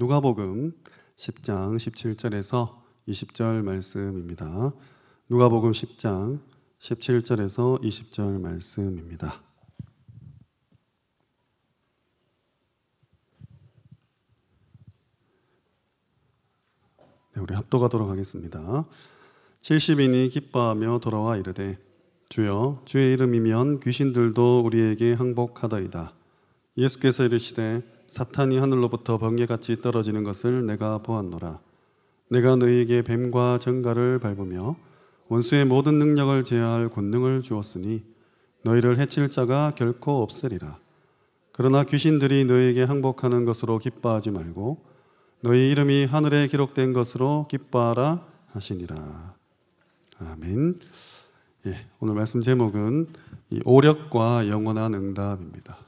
누가복음 10장 17절에서 20절 말씀입니다. 누가복음 10장 17절에서 20절 말씀입니다. 네, 우리 합독하도록 하겠습니다. 70인이 기뻐하며 돌아와 이르되 주여 주의 이름이면 귀신들도 우리에게 항복하다이다. 예수께서 이르시되 사탄이 하늘로부터 번개같이 떨어지는 것을 내가 보았노라. 내가 너희에게 뱀과 정갈을 밟으며 원수의 모든 능력을 제어할 권능을 주었으니 너희를 해칠 자가 결코 없으리라. 그러나 귀신들이 너희에게 항복하는 것으로 기뻐하지 말고 너희 이름이 하늘에 기록된 것으로 기뻐하라 하시니라. 아멘. 예, 오늘 말씀 제목은 오력과 영원한 응답입니다.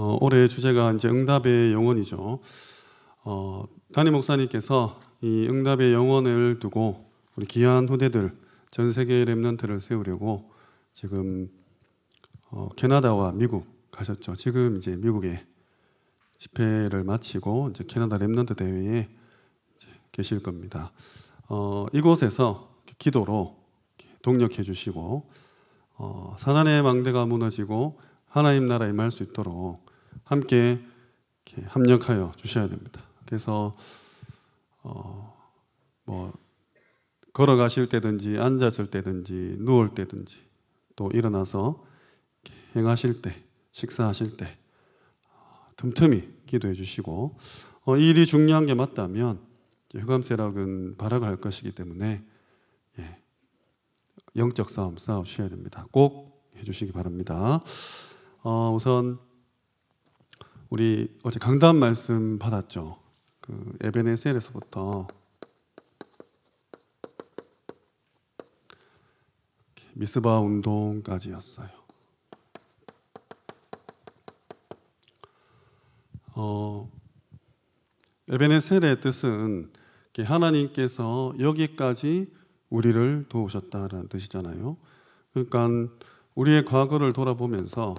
어, 올해 주제가 이제 응답의 영혼이죠. 어, 담임 목사님께서 이 응답의 영혼을 두고 우리 귀한 후대들 전 세계의 렘트를 세우려고 지금 어, 캐나다와 미국 가셨죠. 지금 이제 미국에 집회를 마치고 이제 캐나다 렘넌트 대회에 계실 겁니다. 어, 이곳에서 기도로 동력해 주시고 어, 사단의 망대가 무너지고 하나님 나라 임할 수 있도록 함께 이렇게 합력하여 주셔야 됩니다. 그래서 어, 뭐 걸어가실 때든지 앉았을 때든지 누울 때든지 또 일어나서 행하실 때 식사하실 때 어, 틈틈이 기도해 주시고 어, 일이 중요한 게 맞다면 흑암세락은 발악할 것이기 때문에 예, 영적 싸움 싸우셔야 됩니다. 꼭 해주시기 바랍니다. 어, 우선 우리 어제 강단 말씀 받았죠. 그 에베네셀에서부터 미스바 운동까지였어요. 어, 에베네셀의 뜻은 하나님께서 여기까지 우리를 도우셨다라는 뜻이잖아요. 그러니까 우리의 과거를 돌아보면서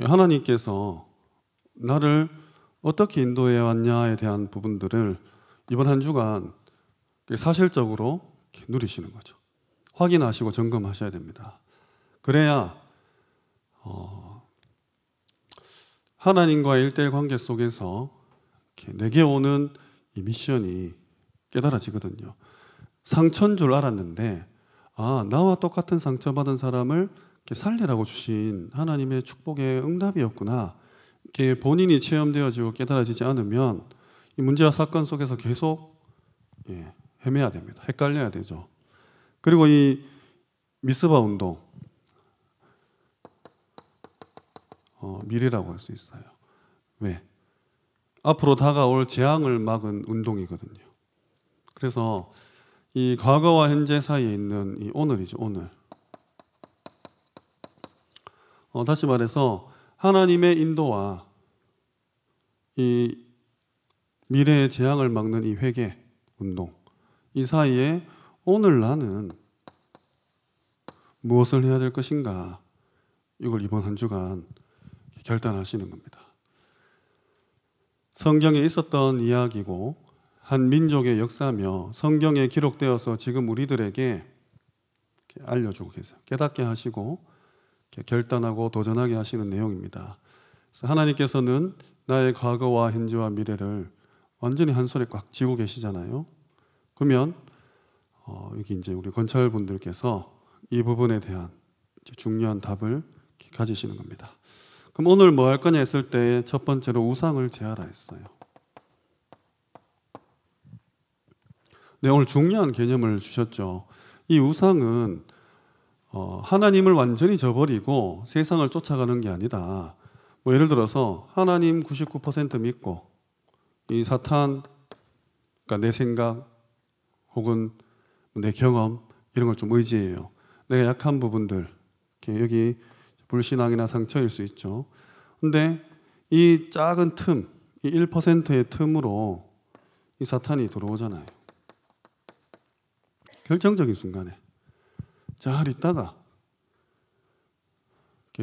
하나님께서 나를 어떻게 인도해 왔냐에 대한 부분들을 이번 한 주간 사실적으로 누리시는 거죠. 확인하시고 점검하셔야 됩니다. 그래야 어, 하나님과의 일대일 관계 속에서 내게 오는 이 미션이 깨달아지거든요. 상처줄 인 알았는데 아 나와 똑같은 상처받은 사람을 살리라고 주신 하나님의 축복의 응답이었구나. 이렇게 본인이 체험되어지고 깨달아지지 않으면 이 문제와 사건 속에서 계속 예, 헤매야 됩니다. 헷갈려야 되죠. 그리고 이 미스바 운동, 어, 미래라고 할 수 있어요. 왜? 앞으로 다가올 재앙을 막은 운동이거든요. 그래서 이 과거와 현재 사이에 있는 이 오늘이죠, 오늘. 어, 다시 말해서 하나님의 인도와 이 미래의 재앙을 막는 이 회개 운동 이 사이에 오늘 나는 무엇을 해야 될 것인가 이걸 이번 한 주간 결단하시는 겁니다. 성경에 있었던 이야기고 한 민족의 역사며 성경에 기록되어서 지금 우리들에게 알려주고 계세요. 깨닫게 하시고 결단하고 도전하게 하시는 내용입니다. 하나님께서는 나의 과거와 현재와 미래를 완전히 한 손에 꽉 쥐고 계시잖아요. 그러면 어, 여기 이제 우리 건철분들께서 이 부분에 대한 중요한 답을 가지시는 겁니다. 그럼 오늘 뭐 할 거냐 했을 때 첫 번째로 우상을 제하라 했어요. 네, 오늘 중요한 개념을 주셨죠. 이 우상은 어, 하나님을 완전히 저버리고 세상을 쫓아가는 게 아니다. 뭐 예를 들어서 하나님 99% 믿고 이 사탄, 그러니까 내 생각 혹은 내 경험 이런 걸 좀 의지해요. 내가 약한 부분들 여기 불신앙이나 상처일 수 있죠. 근데 이 작은 틈, 이 1%의 틈으로 이 사탄이 들어오잖아요. 결정적인 순간에. 잘 있다가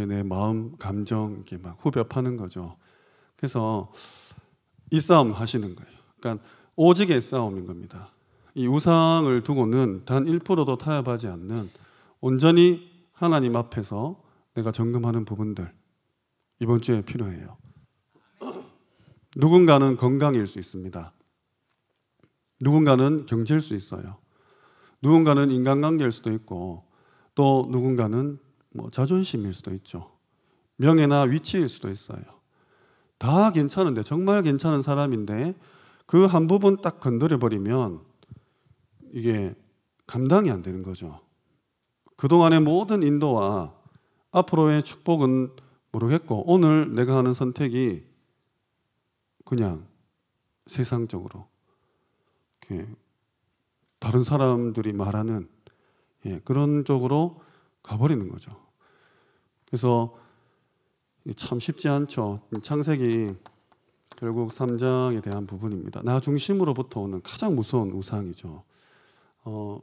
내 마음 감정 이렇게 막 후벼 파는 거죠. 그래서 이 싸움 하시는 거예요. 그러니까 오직의 싸움인 겁니다. 이 우상을 두고는 단 1%도 타협하지 않는 온전히 하나님 앞에서 내가 점검하는 부분들 이번 주에 필요해요. 누군가는 건강일 수 있습니다. 누군가는 경제일 수 있어요. 누군가는 인간관계일 수도 있고 또 누군가는 뭐 자존심일 수도 있죠. 명예나 위치일 수도 있어요. 다 괜찮은데 정말 괜찮은 사람인데 그 한 부분 딱 건드려 버리면 이게 감당이 안 되는 거죠. 그동안의 모든 인도와 앞으로의 축복은 모르겠고 오늘 내가 하는 선택이 그냥 세상적으로 다른 사람들이 말하는 예, 그런 쪽으로 가버리는 거죠. 그래서 참 쉽지 않죠. 창세기 결국 3장에 대한 부분입니다. 나 중심으로부터 오는 가장 무서운 우상이죠. 어,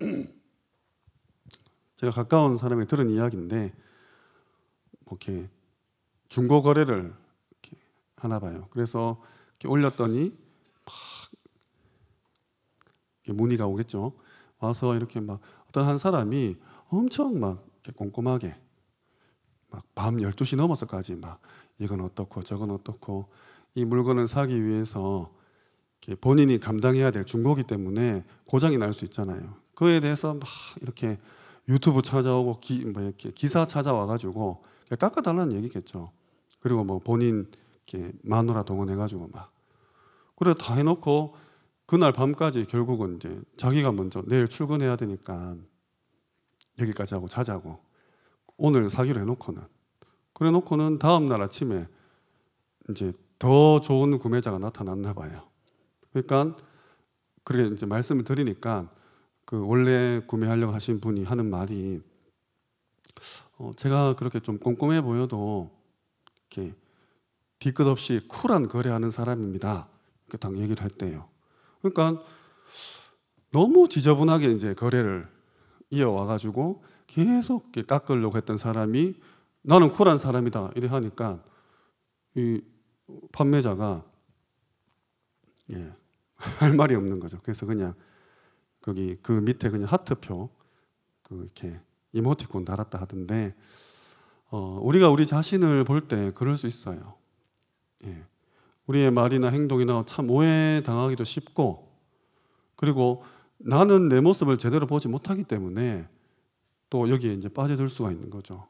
제가 가까운 사람이 들은 이야기인데 뭐 이렇게 중고 거래를 이렇게 하나 봐요. 그래서 이렇게 올렸더니 막 문의가 오겠죠. 와서 이렇게 막 어떤 한 사람이 엄청 막 꼼꼼하게 막밤 12시 넘어서까지 막 이건 어떻고 저건 어떻고 이 물건을 사기 위해서 본인이 감당해야 될 중고기 때문에 고장이 날 수 있잖아요. 그에 대해서 막 이렇게 유튜브 찾아오고 기, 뭐 이렇게 기사 찾아와 가지고 깎아달라는 얘기겠죠. 그리고 뭐 본인 이렇게 마누라 동원해 가지고 막 그래 다 해놓고 그날 밤까지 결국은 이제 자기가 먼저 내일 출근해야 되니까 여기까지 하고 자자고 오늘 사기로 해놓고는 그래놓고는 다음 날 아침에 이제 더 좋은 구매자가 나타났나 봐요. 그러니까 그렇게 이제 말씀을 드리니까 그 원래 구매하려고 하신 분이 하는 말이 어 제가 그렇게 좀 꼼꼼해 보여도 이렇게 뒤끝 없이 쿨한 거래하는 사람입니다. 이렇게 당 얘기를 할 때요. 그러니까 너무 지저분하게 이제 거래를 이어와가지고 계속 깎으려고 했던 사람이 나는 쿨한 사람이다. 이래 하니까 이 판매자가 예, 할 말이 없는 거죠. 그래서 그냥 거기 그 밑에 그냥 하트표 그 이렇게 이모티콘 달았다 하던데 어, 우리가 우리 자신을 볼 때 그럴 수 있어요. 예. 우리의 말이나 행동이나 참 오해 당하기도 쉽고 그리고 나는 내 모습을 제대로 보지 못하기 때문에 또 여기에 이제 빠져들 수가 있는 거죠.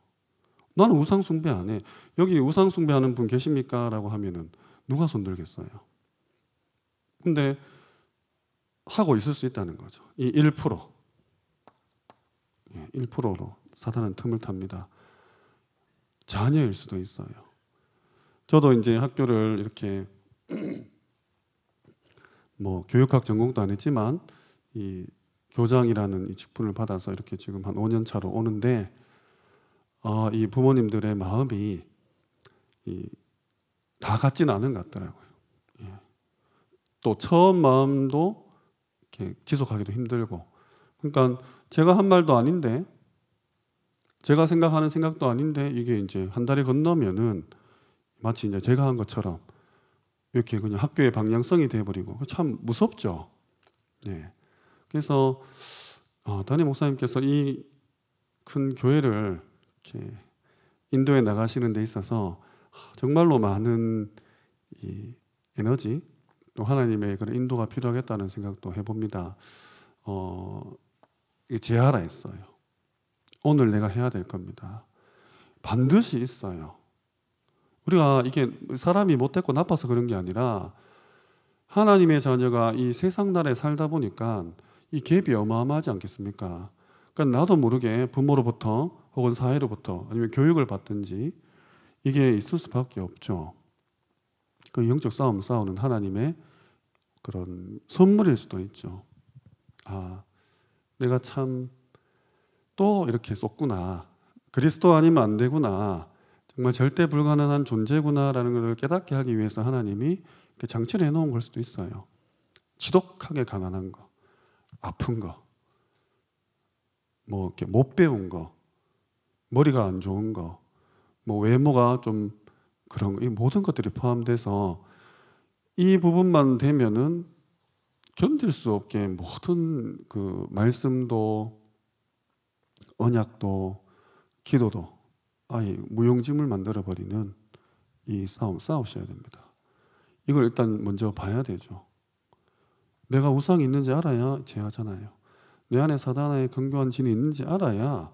나는 우상 숭배 안 해. 여기 우상 숭배하는 분 계십니까? 라고 하면은 누가 손들겠어요? 근데 하고 있을 수 있다는 거죠. 이 1%. 1%로 예, 사단은 틈을 탑니다. 자녀일 수도 있어요. 저도 이제 학교를 이렇게 뭐 교육학 전공도 안 했지만 이 교장이라는 이 직분을 받아서 이렇게 지금 한 5년 차로 오는데 어, 이 부모님들의 마음이 이, 다 같지는 않은 것 같더라고요. 예. 또 처음 마음도 이렇게 지속하기도 힘들고 그러니까 제가 한 말도 아닌데 제가 생각하는 생각도 아닌데 이게 이제 한 달이 건너면은 마치 이제 제가 한 것처럼 이렇게 그냥 학교의 방향성이 돼버리고 참 무섭죠. 예. 그래서 어, 담임 목사님께서 이 큰 교회를 이렇게 인도에 나가시는 데 있어서 정말로 많은 이 에너지 또 하나님의 그런 인도가 필요하겠다는 생각도 해봅니다. 어, 제하라 있어요. 오늘 내가 해야 될 겁니다. 반드시 있어요. 우리가 이게 사람이 못됐고 나빠서 그런 게 아니라 하나님의 자녀가 이 세상 나에 살다 보니까 이 갭이 어마어마하지 않겠습니까? 그러니까 나도 모르게 부모로부터 혹은 사회로부터 아니면 교육을 받든지 이게 있을 수밖에 없죠. 그 영적 싸움 싸우는 하나님의 그런 선물일 수도 있죠. 아, 내가 참 또 이렇게 쏟구나. 그리스도 아니면 안 되구나. 정말 절대 불가능한 존재구나라는 것을 깨닫게 하기 위해서 하나님이 장치를 해놓은 걸 수도 있어요. 지독하게 가난한 거. 아픈 거, 뭐 이렇게 못 배운 거, 머리가 안 좋은 거, 뭐 외모가 좀 그런 거, 이 모든 것들이 포함돼서 이 부분만 되면은 견딜 수 없게 모든 그 말씀도 언약도 기도도 아예 무용지물 만들어 버리는 이 싸움 싸우셔야 됩니다. 이걸 일단 먼저 봐야 되죠. 내가 우상이 있는지 알아야 제하잖아요. 내 안에 사단의 근교한 진이 있는지 알아야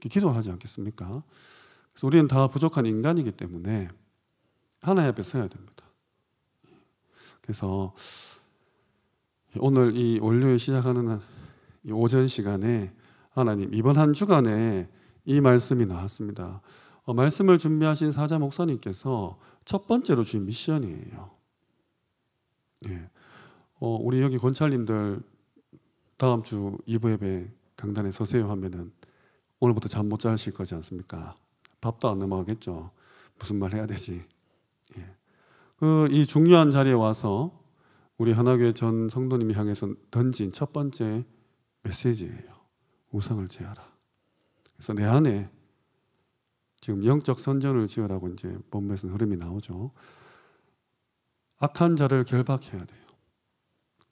기도하지 않겠습니까? 그래서 우리는 다 부족한 인간이기 때문에 하나님 앞에 서야 됩니다. 그래서 오늘 이 월요일 시작하는 이 오전 시간에 하나님 이번 한 주간에 이 말씀이 나왔습니다. 어, 말씀을 준비하신 사자 목사님께서 첫 번째로 주신 미션이에요. 예. 어, 우리 여기 권찰님들 다음 주 2부 예배 강단에 서세요 하면은 오늘부터 잠 못 자실 거지 않습니까? 밥도 안 넘어가겠죠. 무슨 말 해야 되지? 예. 그이 중요한 자리에 와서 우리 하나교회 전 성도님이 향해서 던진 첫 번째 메시지예요. 우상을 제하라. 그래서 내 안에 지금 영적 선전을 지으라고 이제 본부에서 흐름이 나오죠. 악한 자를 결박해야 돼요.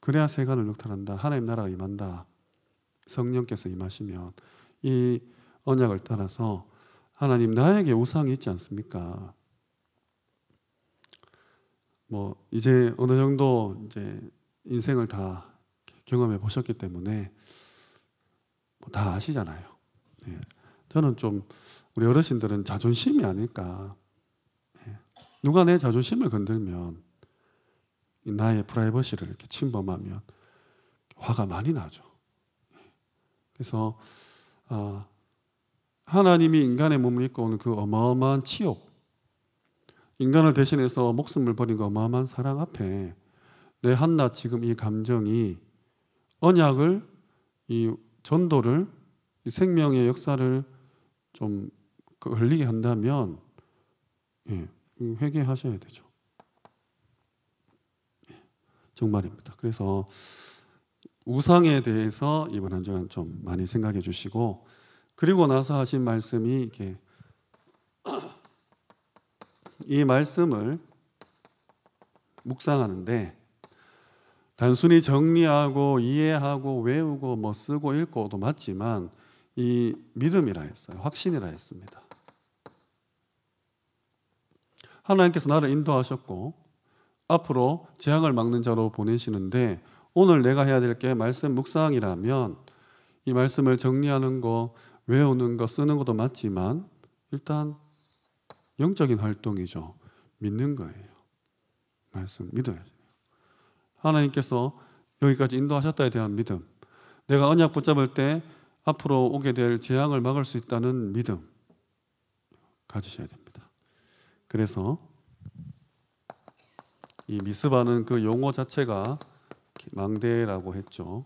그래야 세간을력탈한다 하나님 나라가 임한다. 성령께서 임하시면 이 언약을 따라서 하나님 나에게 우상이 있지 않습니까? 뭐 이제 어느 정도 이제 인생을 다 경험해 보셨기 때문에 뭐다 아시잖아요. 예. 저는 좀 우리 어르신들은 자존심이 아닐까. 예. 누가 내 자존심을 건들면 나의 프라이버시를 이렇게 침범하면 화가 많이 나죠. 그래서 아, 하나님이 인간의 몸을 입고 오는 그 어마어마한 치욕, 인간을 대신해서 목숨을 버린 그 어마어마한 사랑 앞에 내 한낱 지금 이 감정이 언약을 이 전도를 이 생명의 역사를 좀 걸리게 그 한다면 예, 음, 회개하셔야 되죠. 정말입니다. 그래서 우상에 대해서 이번 한 주간 좀 많이 생각해 주시고 그리고 나서 하신 말씀이 이렇게 이 말씀을 묵상하는데 단순히 정리하고 이해하고 외우고 뭐 쓰고 읽고도 맞지만 이 믿음이라 했어요. 확신이라 했습니다. 하나님께서 나를 인도하셨고 앞으로 재앙을 막는 자로 보내시는데 오늘 내가 해야 될 게 말씀 묵상이라면 이 말씀을 정리하는 거, 외우는 거, 쓰는 것도 맞지만 일단 영적인 활동이죠. 믿는 거예요. 말씀 믿어야죠. 하나님께서 여기까지 인도하셨다에 대한 믿음. 내가 언약 붙잡을 때 앞으로 오게 될 재앙을 막을 수 있다는 믿음 가지셔야 됩니다. 그래서 이 미스바는 그 용어 자체가 망대라고 했죠.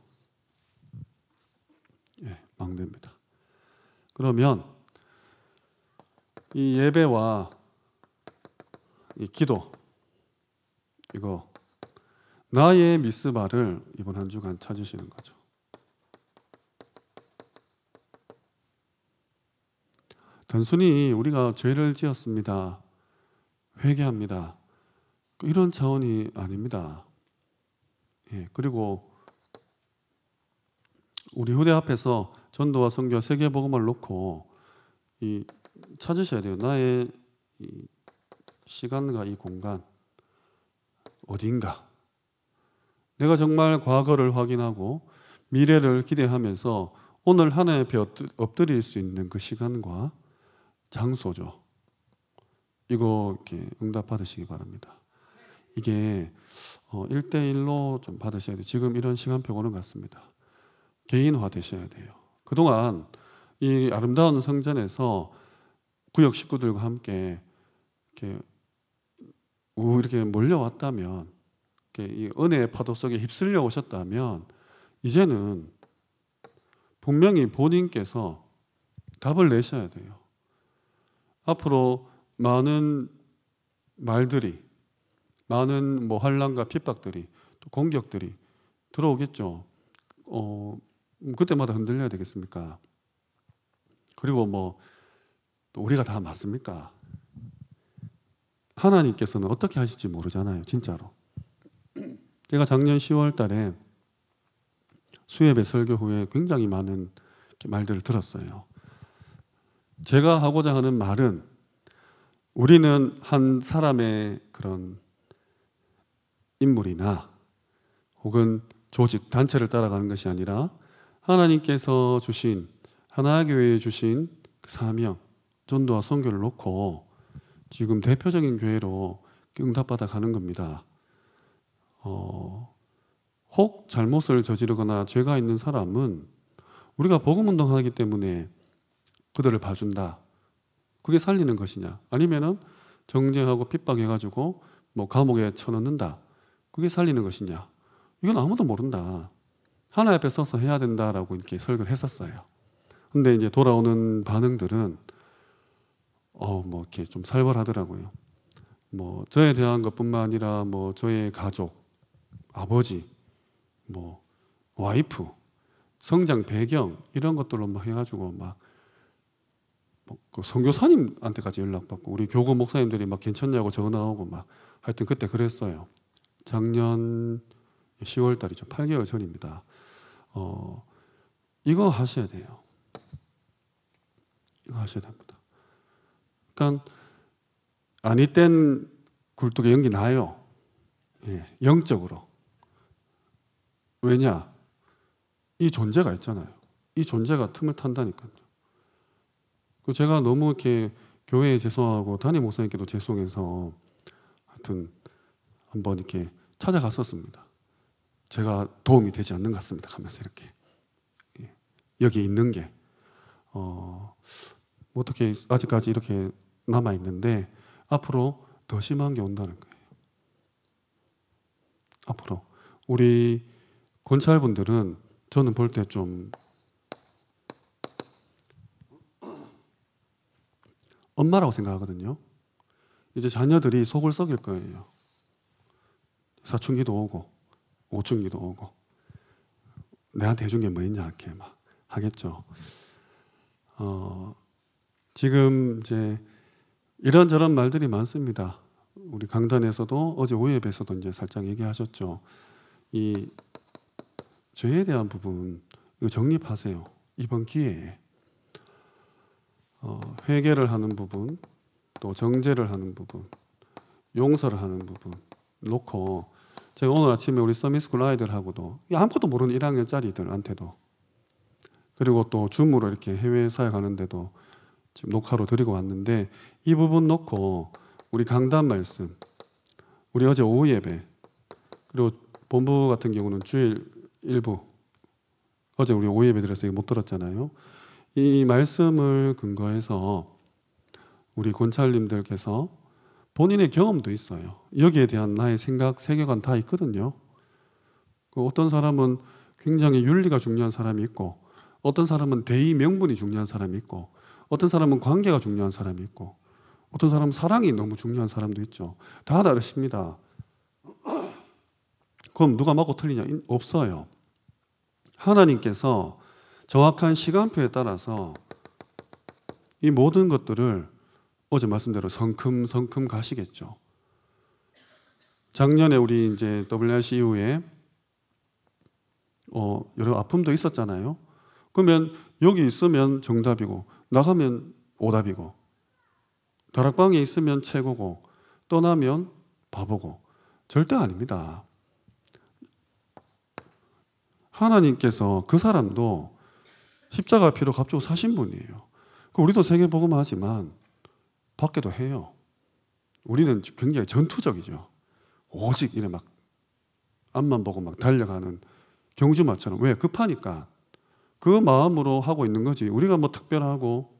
예, 망대입니다. 그러면 이 예배와 이 기도 이거 나의 미스바를 이번 한 주간 찾으시는 거죠. 단순히 우리가 죄를 지었습니다. 회개합니다. 이런 차원이 아닙니다. 예, 그리고 우리 후대 앞에서 전도와 선교 세계 복음을 놓고 이 찾으셔야 돼요. 나의 이 시간과 이 공간 어딘가 내가 정말 과거를 확인하고 미래를 기대하면서 오늘 하나에 엎드릴 수 있는 그 시간과 장소죠. 이거 응답 받으시기 바랍니다. 이게 어, 1대1로 좀 받으셔야 돼요. 지금 이런 시간표고는 같습니다. 개인화 되셔야 돼요. 그동안 이 아름다운 성전에서 구역 식구들과 함께 이렇게 우 이렇게 몰려왔다면 이렇게 이 은혜의 파도 속에 휩쓸려 오셨다면 이제는 분명히 본인께서 답을 내셔야 돼요. 앞으로 많은 말들이 많은 뭐 환란과 핍박들이 또 공격들이 들어오겠죠. 어, 음, 그때마다 흔들려야 되겠습니까? 그리고 뭐 우리가 다 맞습니까? 하나님께서는 어떻게 하실지 모르잖아요, 진짜로. 제가 작년 10월 달에 수협의 설교 후에 굉장히 많은 말들을 들었어요. 제가 하고자 하는 말은 우리는 한 사람의 그런 인물이나 혹은 조직, 단체를 따라가는 것이 아니라 하나님께서 주신 하나교회에 주신 그 사명, 전도와 성교를 놓고 지금 대표적인 교회로 응답받아 가는 겁니다. 어, 혹 잘못을 저지르거나 죄가 있는 사람은 우리가 복음 운동하기 때문에 그들을 봐준다. 그게 살리는 것이냐? 아니면은 정죄하고 핍박해가지고 뭐 감옥에 쳐넣는다. 그게 살리는 것이냐? 이건 아무도 모른다. 하나 앞에 서서 해야 된다라고 이렇게 설교를 했었어요. 근데 이제 돌아오는 반응들은 어 뭐 이렇게 좀 살벌하더라고요. 뭐 저에 대한 것뿐만 아니라 뭐 저의 가족, 아버지, 뭐 와이프, 성장 배경 이런 것들로 막 뭐 해가지고 막 성교사님한테까지 뭐 그 연락받고 우리 교구 목사님들이 막 괜찮냐고 전화오고 막 하여튼 그때 그랬어요. 작년 10월 달이죠. 8개월 전입니다. 어, 이거 하셔야 돼요. 이거 하셔야 됩니다. 그러니까 아니 땐 굴뚝에 연기 나요. 예, 영적으로. 왜냐? 이 존재가 있잖아요. 이 존재가 틈을 탄다니까요. 그 제가 너무 이렇게 교회에 죄송하고 담임 목사님께도 죄송해서 하여튼 한번 이렇게 찾아갔었습니다. 제가 도움이 되지 않는 것 같습니다. 가면서 이렇게. 예. 여기 있는 게, 어, 뭐 어떻게 아직까지 이렇게 남아있는데, 앞으로 더 심한 게 온다는 거예요. 앞으로. 우리 권찰분들은 저는 볼 때 좀 엄마라고 생각하거든요. 이제 자녀들이 속을 썩일 거예요. 사춘기도 오고 오춘기도 오고 내한테 해준 게 뭐 있냐 이렇게 막 하겠죠. 어, 지금 이제 이런저런 말들이 많습니다. 우리 강단에서도 어제 오예배에서도 이제 살짝 얘기하셨죠. 이 죄에 대한 부분 이거 정립하세요. 이번 기회에 어, 회개를 하는 부분, 또 정죄를 하는 부분, 용서를 하는 부분 놓고 제가 오늘 아침에 우리 서미스쿨 아이들하고도 아무것도 모르는 1학년짜리들한테도 그리고 또 줌으로 이렇게 해외 사회가는데도 지금 녹화로 드리고 왔는데 이 부분 놓고 우리 강단 말씀 우리 어제 오후 예배 그리고 본부 같은 경우는 주일 일부 어제 우리 오후 예배 들어서못 들었잖아요 이 말씀을 근거해서 우리 권찰님들께서 본인의 경험도 있어요. 여기에 대한 나의 생각, 세계관 다 있거든요. 그 어떤 사람은 굉장히 윤리가 중요한 사람이 있고, 어떤 사람은 대의 명분이 중요한 사람이 있고, 어떤 사람은 관계가 중요한 사람이 있고, 어떤 사람은 사랑이 너무 중요한 사람도 있죠. 다 다르십니다. 그럼 누가 맞고 틀리냐? 없어요. 하나님께서 정확한 시간표에 따라서 이 모든 것들을 어제 말씀대로 성큼성큼 가시겠죠. 작년에 우리 이제 WRC 이후에 어, 여러 아픔도 있었잖아요. 그러면 여기 있으면 정답이고 나가면 오답이고 다락방에 있으면 최고고 떠나면 바보고 절대 아닙니다. 하나님께서 그 사람도 십자가 피로 값주고 사신 분이에요. 그 우리도 세계복음 하지만 받기도 해요. 우리는 굉장히 전투적이죠. 오직 이래 막 앞만 보고 막 달려가는 경주마처럼 왜 급하니까 그 마음으로 하고 있는 거지. 우리가 뭐 특별하고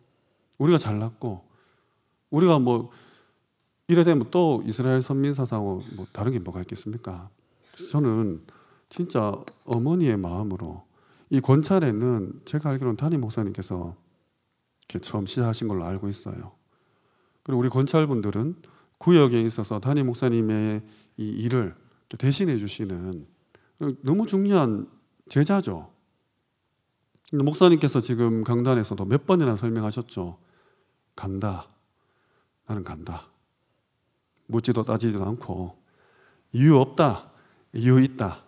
우리가 잘났고 우리가 뭐 이래 되면 또 이스라엘 선민 사상하고 뭐 다른 게 뭐가 있겠습니까? 저는 진짜 어머니의 마음으로 이 권찰에는 제가 알기로는 담임 목사님께서 이렇게 처음 시작하신 걸로 알고 있어요. 그리고 우리 권찰분들은 구역에 있어서 담임 목사님의 이 일을 대신해 주시는 너무 중요한 제자죠. 목사님께서 지금 강단에서도 몇 번이나 설명하셨죠. 간다. 나는 간다. 묻지도 따지지도 않고 이유 없다. 이유 있다.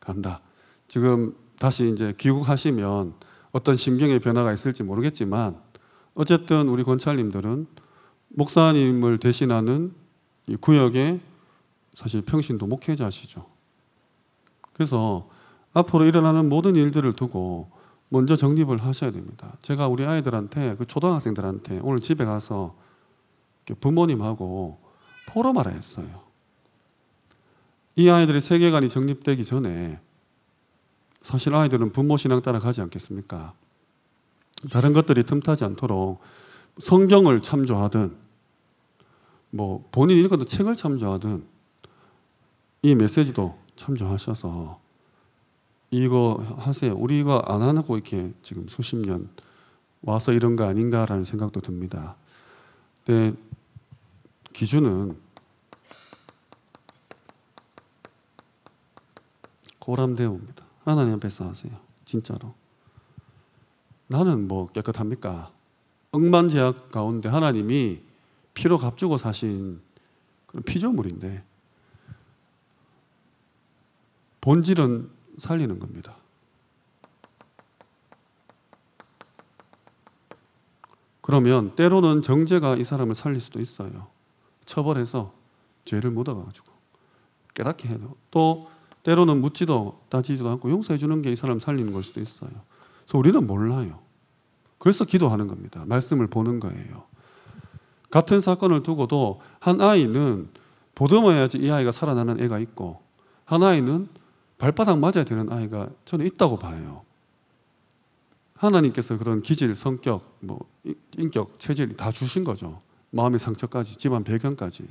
간다. 지금 다시 이제 귀국하시면 어떤 심경의 변화가 있을지 모르겠지만 어쨌든 우리 권찰님들은 목사님을 대신하는 구역에 사실 평신도 목회자시죠. 그래서 앞으로 일어나는 모든 일들을 두고 먼저 정립을 하셔야 됩니다. 제가 우리 아이들한테 그 초등학생들한테 오늘 집에 가서 부모님하고 포럼하라 했어요. 이 아이들의 세계관이 정립되기 전에 사실 아이들은 부모 신앙 따라가지 않겠습니까? 다른 것들이 틈타지 않도록 성경을 참조하든 뭐 본인이 읽었던 책을 참조하든 이 메시지도 참조하셔서 이거 하세요. 우리가 안 하고 이렇게 지금 수십 년 와서 이런 거 아닌가라는 생각도 듭니다. 근데 네, 기준은 고람대우입니다. 하나님 앞에서 하세요. 진짜로. 나는 뭐 깨끗합니까? 억만 제약 가운데 하나님이 피로 값주고 사신 그런 피조물인데 본질은 살리는 겁니다. 그러면 때로는 정죄가 이 사람을 살릴 수도 있어요. 처벌해서 죄를 묻어가지고 깨닫게 해요. 또 때로는 묻지도 따지지도 않고 용서해 주는 게 이 사람 살리는 걸 수도 있어요. 그래서 우리는 몰라요. 그래서 기도하는 겁니다. 말씀을 보는 거예요. 같은 사건을 두고도 한 아이는 보듬어야지 이 아이가 살아나는 애가 있고 한 아이는 발바닥 맞아야 되는 아이가 저는 있다고 봐요. 하나님께서 그런 기질, 성격, 뭐 인격, 체질 다 주신 거죠. 마음의 상처까지, 집안 배경까지.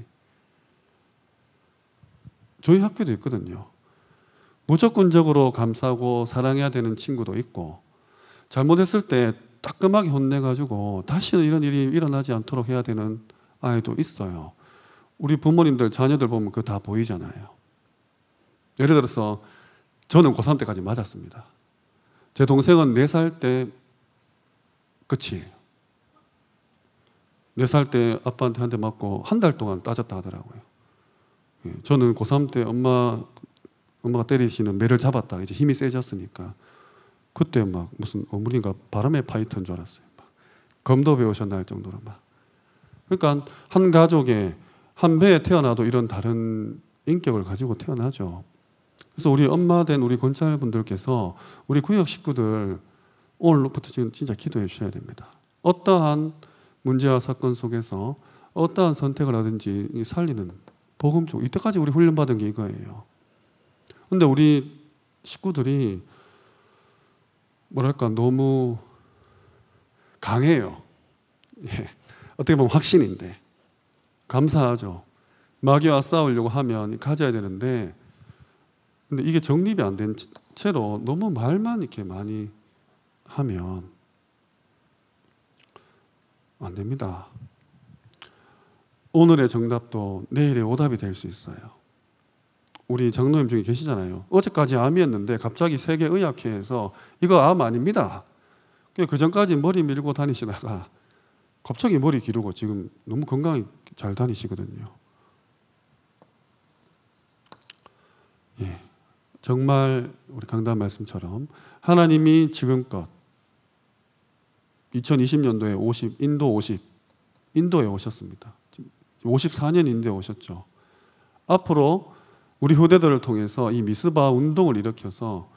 저희 학교도 있거든요. 무조건적으로 감싸고 사랑해야 되는 친구도 있고 잘못했을 때 따끔하게 혼내가지고 다시는 이런 일이 일어나지 않도록 해야 되는 아이도 있어요. 우리 부모님들, 자녀들 보면 그 다 보이잖아요. 예를 들어서 저는 고3 때까지 맞았습니다. 제 동생은 4살 때 끝이에요. 4살 때 아빠한테 한 대 맞고 한 달 동안 따졌다 하더라고요. 예, 저는 고3 때 엄마, 엄마가 때리시는 매를 잡았다. 이제 힘이 세졌으니까. 그때 막 무슨 어머니가 바람의 파이터인 줄 알았어요. 막 검도 배우셨나 할 정도로 막. 그러니까 한 가족에 한 배에 태어나도 이런 다른 인격을 가지고 태어나죠. 그래서 우리 엄마 된 우리 권찰분들께서 우리 구역 식구들 오늘부터 지금 진짜 기도해 주셔야 됩니다. 어떠한 문제와 사건 속에서 어떠한 선택을 하든지 살리는 복음 쪽 이때까지 우리 훈련받은 게 이거예요. 근데 우리 식구들이 뭐랄까 너무 강해요. 예. 어떻게 보면 확신인데 감사하죠. 마귀와 싸우려고 하면 가져야 되는데 근데 이게 정립이 안 된 채로 너무 말만 이렇게 많이 하면 안 됩니다. 오늘의 정답도 내일의 오답이 될 수 있어요. 우리 장로님 중에 계시잖아요. 어제까지 암이었는데 갑자기 세계의학회에서 이거 암 아닙니다. 그 전까지 머리 밀고 다니시다가 갑자기 머리 기르고 지금 너무 건강히 잘 다니시거든요. 예. 정말 우리 강단 말씀처럼 하나님이 지금껏 2020년도에 50, 인도 50, 인도에 오셨습니다. 54년 인데 오셨죠. 앞으로 우리 후대들을 통해서 이 미스바 운동을 일으켜서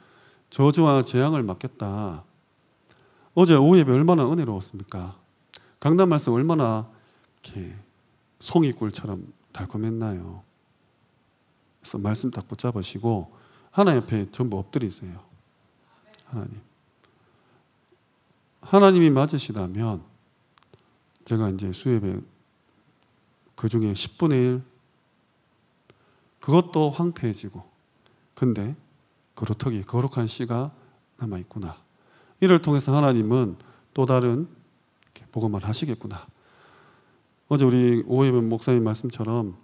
저주와 재앙을 막겠다. 어제 오후 예 얼마나 은혜로웠습니까? 강단 말씀 얼마나 이렇게 송이꿀처럼 달콤했나요? 그래서 말씀 딱 붙잡으시고 하나 옆에 전부 엎드리세요. 하나님. 하나님이 맞으시다면 제가 이제 수협에 그 중에 10분의 1 그것도 황폐해지고 근데 그렇더기 거룩한 씨가 남아 있구나. 이를 통해서 하나님은 또 다른 복음을 하시겠구나. 어제 우리 오해변 목사님 말씀처럼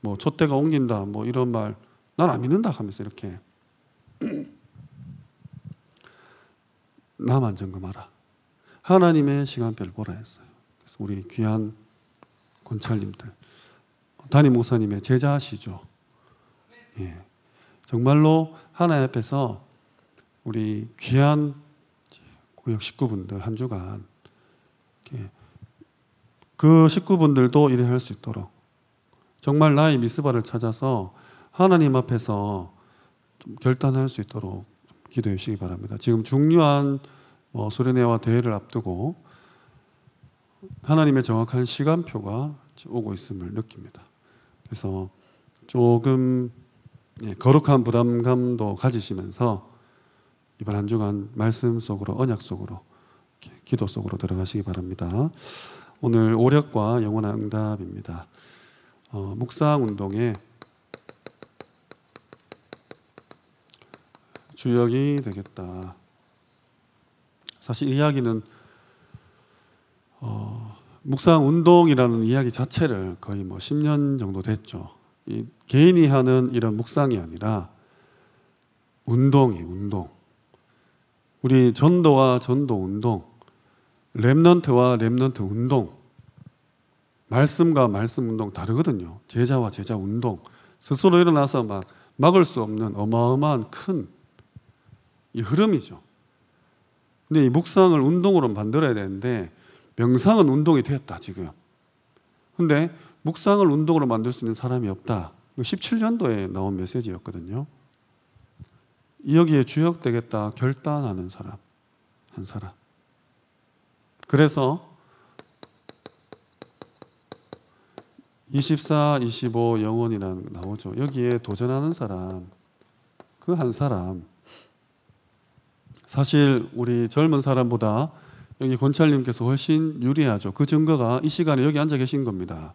뭐 촛대가 옮긴다 뭐 이런 말 난 안 믿는다 하면서 이렇게 나만 점검하라. 하나님의 시간표를 보라 했어요. 그래서 우리 귀한 권찰님들, 담임 목사님의 제자시죠. 예. 정말로 하나님 앞에서 우리 귀한 구역 식구분들 한 주간 그 식구분들도 이래 할 수 있도록 정말 나의 미스바를 찾아서 하나님 앞에서 결단할 수 있도록 기도해 주시기 바랍니다. 지금 중요한 뭐 소련회와 대회를 앞두고 하나님의 정확한 시간표가 오고 있음을 느낍니다. 그래서 조금 예, 거룩한 부담감도 가지시면서 이번 한 주간 말씀 속으로 언약 속으로 기도 속으로 들어가시기 바랍니다. 오늘 오력과 영원한 응답입니다. 어, 묵상 운동의 주역이 되겠다. 사실 이야기는 어, 묵상 운동이라는 이야기 자체를 거의 뭐 10년 정도 됐죠. 개인이 하는 이런 묵상이 아니라 운동이 운동. 우리 전도와 전도 운동, 렘넌트와 렘넌트 운동, 말씀과 말씀 운동 다르거든요. 제자와 제자 운동. 스스로 일어나서 막 막을 수 없는 어마어마한 큰 이 흐름이죠. 근데 이 묵상을 운동으로 만들어야 되는데 명상은 운동이 되었다 지금. 근데 묵상을 운동으로 만들 수 있는 사람이 없다. 17년도에 나온 메시지였거든요. 여기에 주역되겠다 결단하는 사람 한 사람. 그래서 24, 25 영혼이란 나오죠. 여기에 도전하는 사람 그 한 사람. 사실 우리 젊은 사람보다 여기 권찰님께서 훨씬 유리하죠. 그 증거가 이 시간에 여기 앉아 계신 겁니다.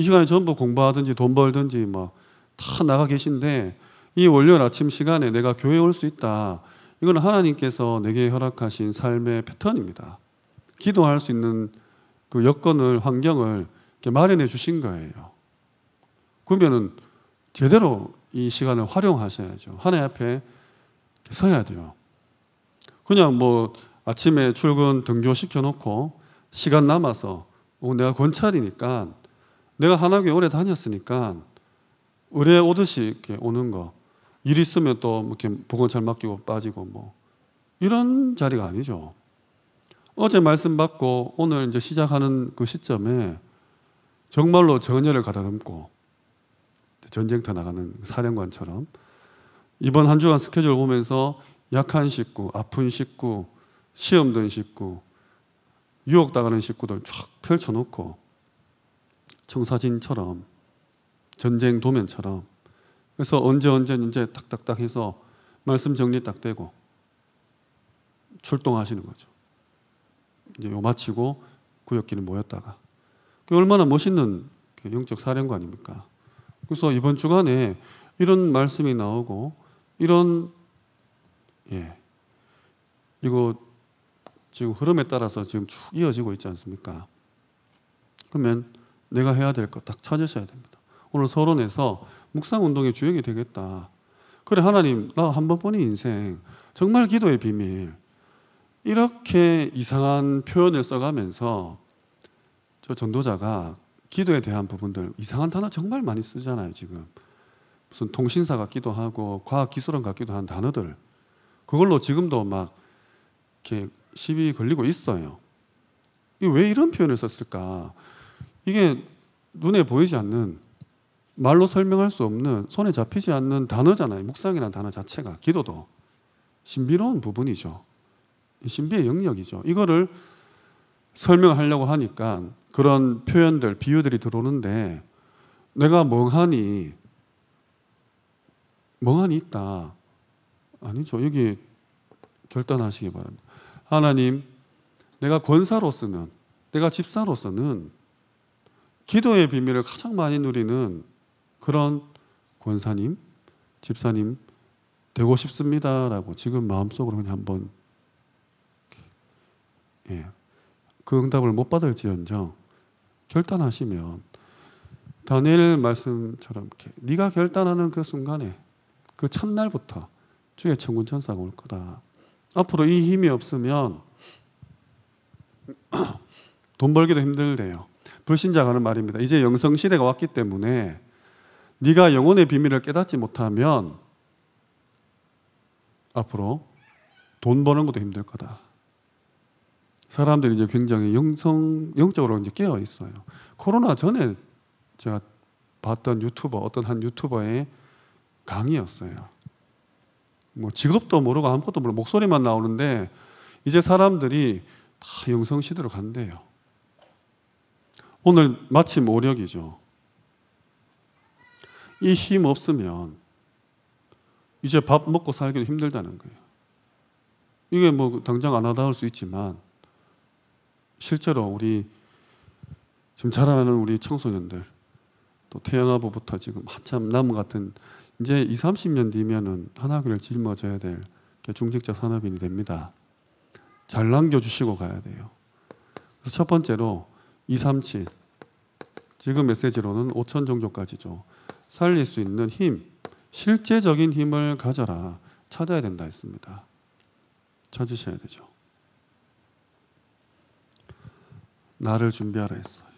이 시간에 전부 공부하든지 돈 벌든지 뭐다 나가 계신데 이 월요일 아침 시간에 내가 교회에 올 수 있다. 이건 하나님께서 내게 허락하신 삶의 패턴입니다. 기도할 수 있는 그 여건을 환경을 마련해 주신 거예요. 그러면은 제대로 이 시간을 활용하셔야죠. 하나님 앞에 서야 돼요. 그냥 뭐 아침에 출근 등교 시켜놓고 시간 남아서 어, 내가 권찰이니까 내가 하나교회 오래 다녔으니까 의뢰 오듯이 이렇게 오는 거. 일 있으면 또 뭐 이렇게 보건찰 맡기고 빠지고 뭐. 이런 자리가 아니죠. 어제 말씀 받고 오늘 이제 시작하는 그 시점에 정말로 정열을 가다듬고 전쟁터 나가는 사령관처럼 이번 한 주간 스케줄 보면서 약한 식구, 아픈 식구, 시험된 식구, 유혹당하는 식구들 쫙 펼쳐놓고 청사진처럼 전쟁 도면처럼 그래서 언제 언제 이제 딱딱딱 해서 말씀 정리 딱 되고 출동하시는 거죠. 이제 요 마치고 구역기를 모였다가 그 얼마나 멋있는 그 영적 사령관 입니까 그래서 이번 주간에 이런 말씀이 나오고 이런 예 이거 지금 흐름에 따라서 지금 쭉 이어지고 있지 않습니까? 그러면 내가 해야 될 것 딱 찾으셔야 됩니다. 오늘 서론에서 묵상 운동의 주역이 되겠다. 그래 하나님 나 한 번뿐인 인생 정말 기도의 비밀 이렇게 이상한 표현을 써가면서 저 전도자가 기도에 대한 부분들 이상한 단어 정말 많이 쓰잖아요 지금 무슨 통신사 같기도 하고 과학기술원 같기도 한 단어들 그걸로 지금도 막 이렇게 시비 걸리고 있어요. 왜 이런 표현을 썼을까? 이게 눈에 보이지 않는 말로 설명할 수 없는 손에 잡히지 않는 단어잖아요. 묵상이라는 단어 자체가 기도도 신비로운 부분이죠. 신비의 영역이죠. 이거를 설명하려고 하니까 그런 표현들, 비유들이 들어오는데 내가 멍하니 멍하니 있다. 아니죠. 여기 결단하시기 바랍니다. 하나님, 내가 권사로서는, 내가 집사로서는 기도의 비밀을 가장 많이 누리는 그런 권사님, 집사님 되고 싶습니다라고 지금 마음속으로 그냥 한번 예, 그 응답을 못 받을지언정 결단하시면 다니엘 말씀처럼 이렇게 네가 결단하는 그 순간에 그 첫날부터 주의 천군 천사가 올 거다. 앞으로 이 힘이 없으면 돈 벌기도 힘들대요. 불신자가 하는 말입니다. 이제 영성 시대가 왔기 때문에 네가 영혼의 비밀을 깨닫지 못하면 앞으로 돈 버는 것도 힘들 거다. 사람들이 이제 굉장히 영성 영적으로 이제 깨어 있어요. 코로나 전에 제가 봤던 유튜버 어떤 한 유튜버의 강의였어요. 뭐 직업도 모르고 아무것도 모르고 목소리만 나오는데 이제 사람들이 다 영성 시대로 간대요. 오늘 마치 모력이죠. 이 힘 없으면 이제 밥 먹고 살기도 힘들다는 거예요. 이게 뭐 당장 안 와닿을 수 있지만 실제로 우리 지금 자라나는 우리 청소년들 또 태양아부부터 지금 한참 나무 같은 이제 20, 30년 뒤면은 한학기를 짊어져야 될 중직자 산업인이 됩니다. 잘 남겨주시고 가야 돼요. 첫 번째로 2, 3, 7. 지금 메시지로는 5천 종족까지죠. 살릴 수 있는 힘, 실제적인 힘을 가져라. 찾아야 된다 했습니다. 찾으셔야 되죠. 나를 준비하라 했어요.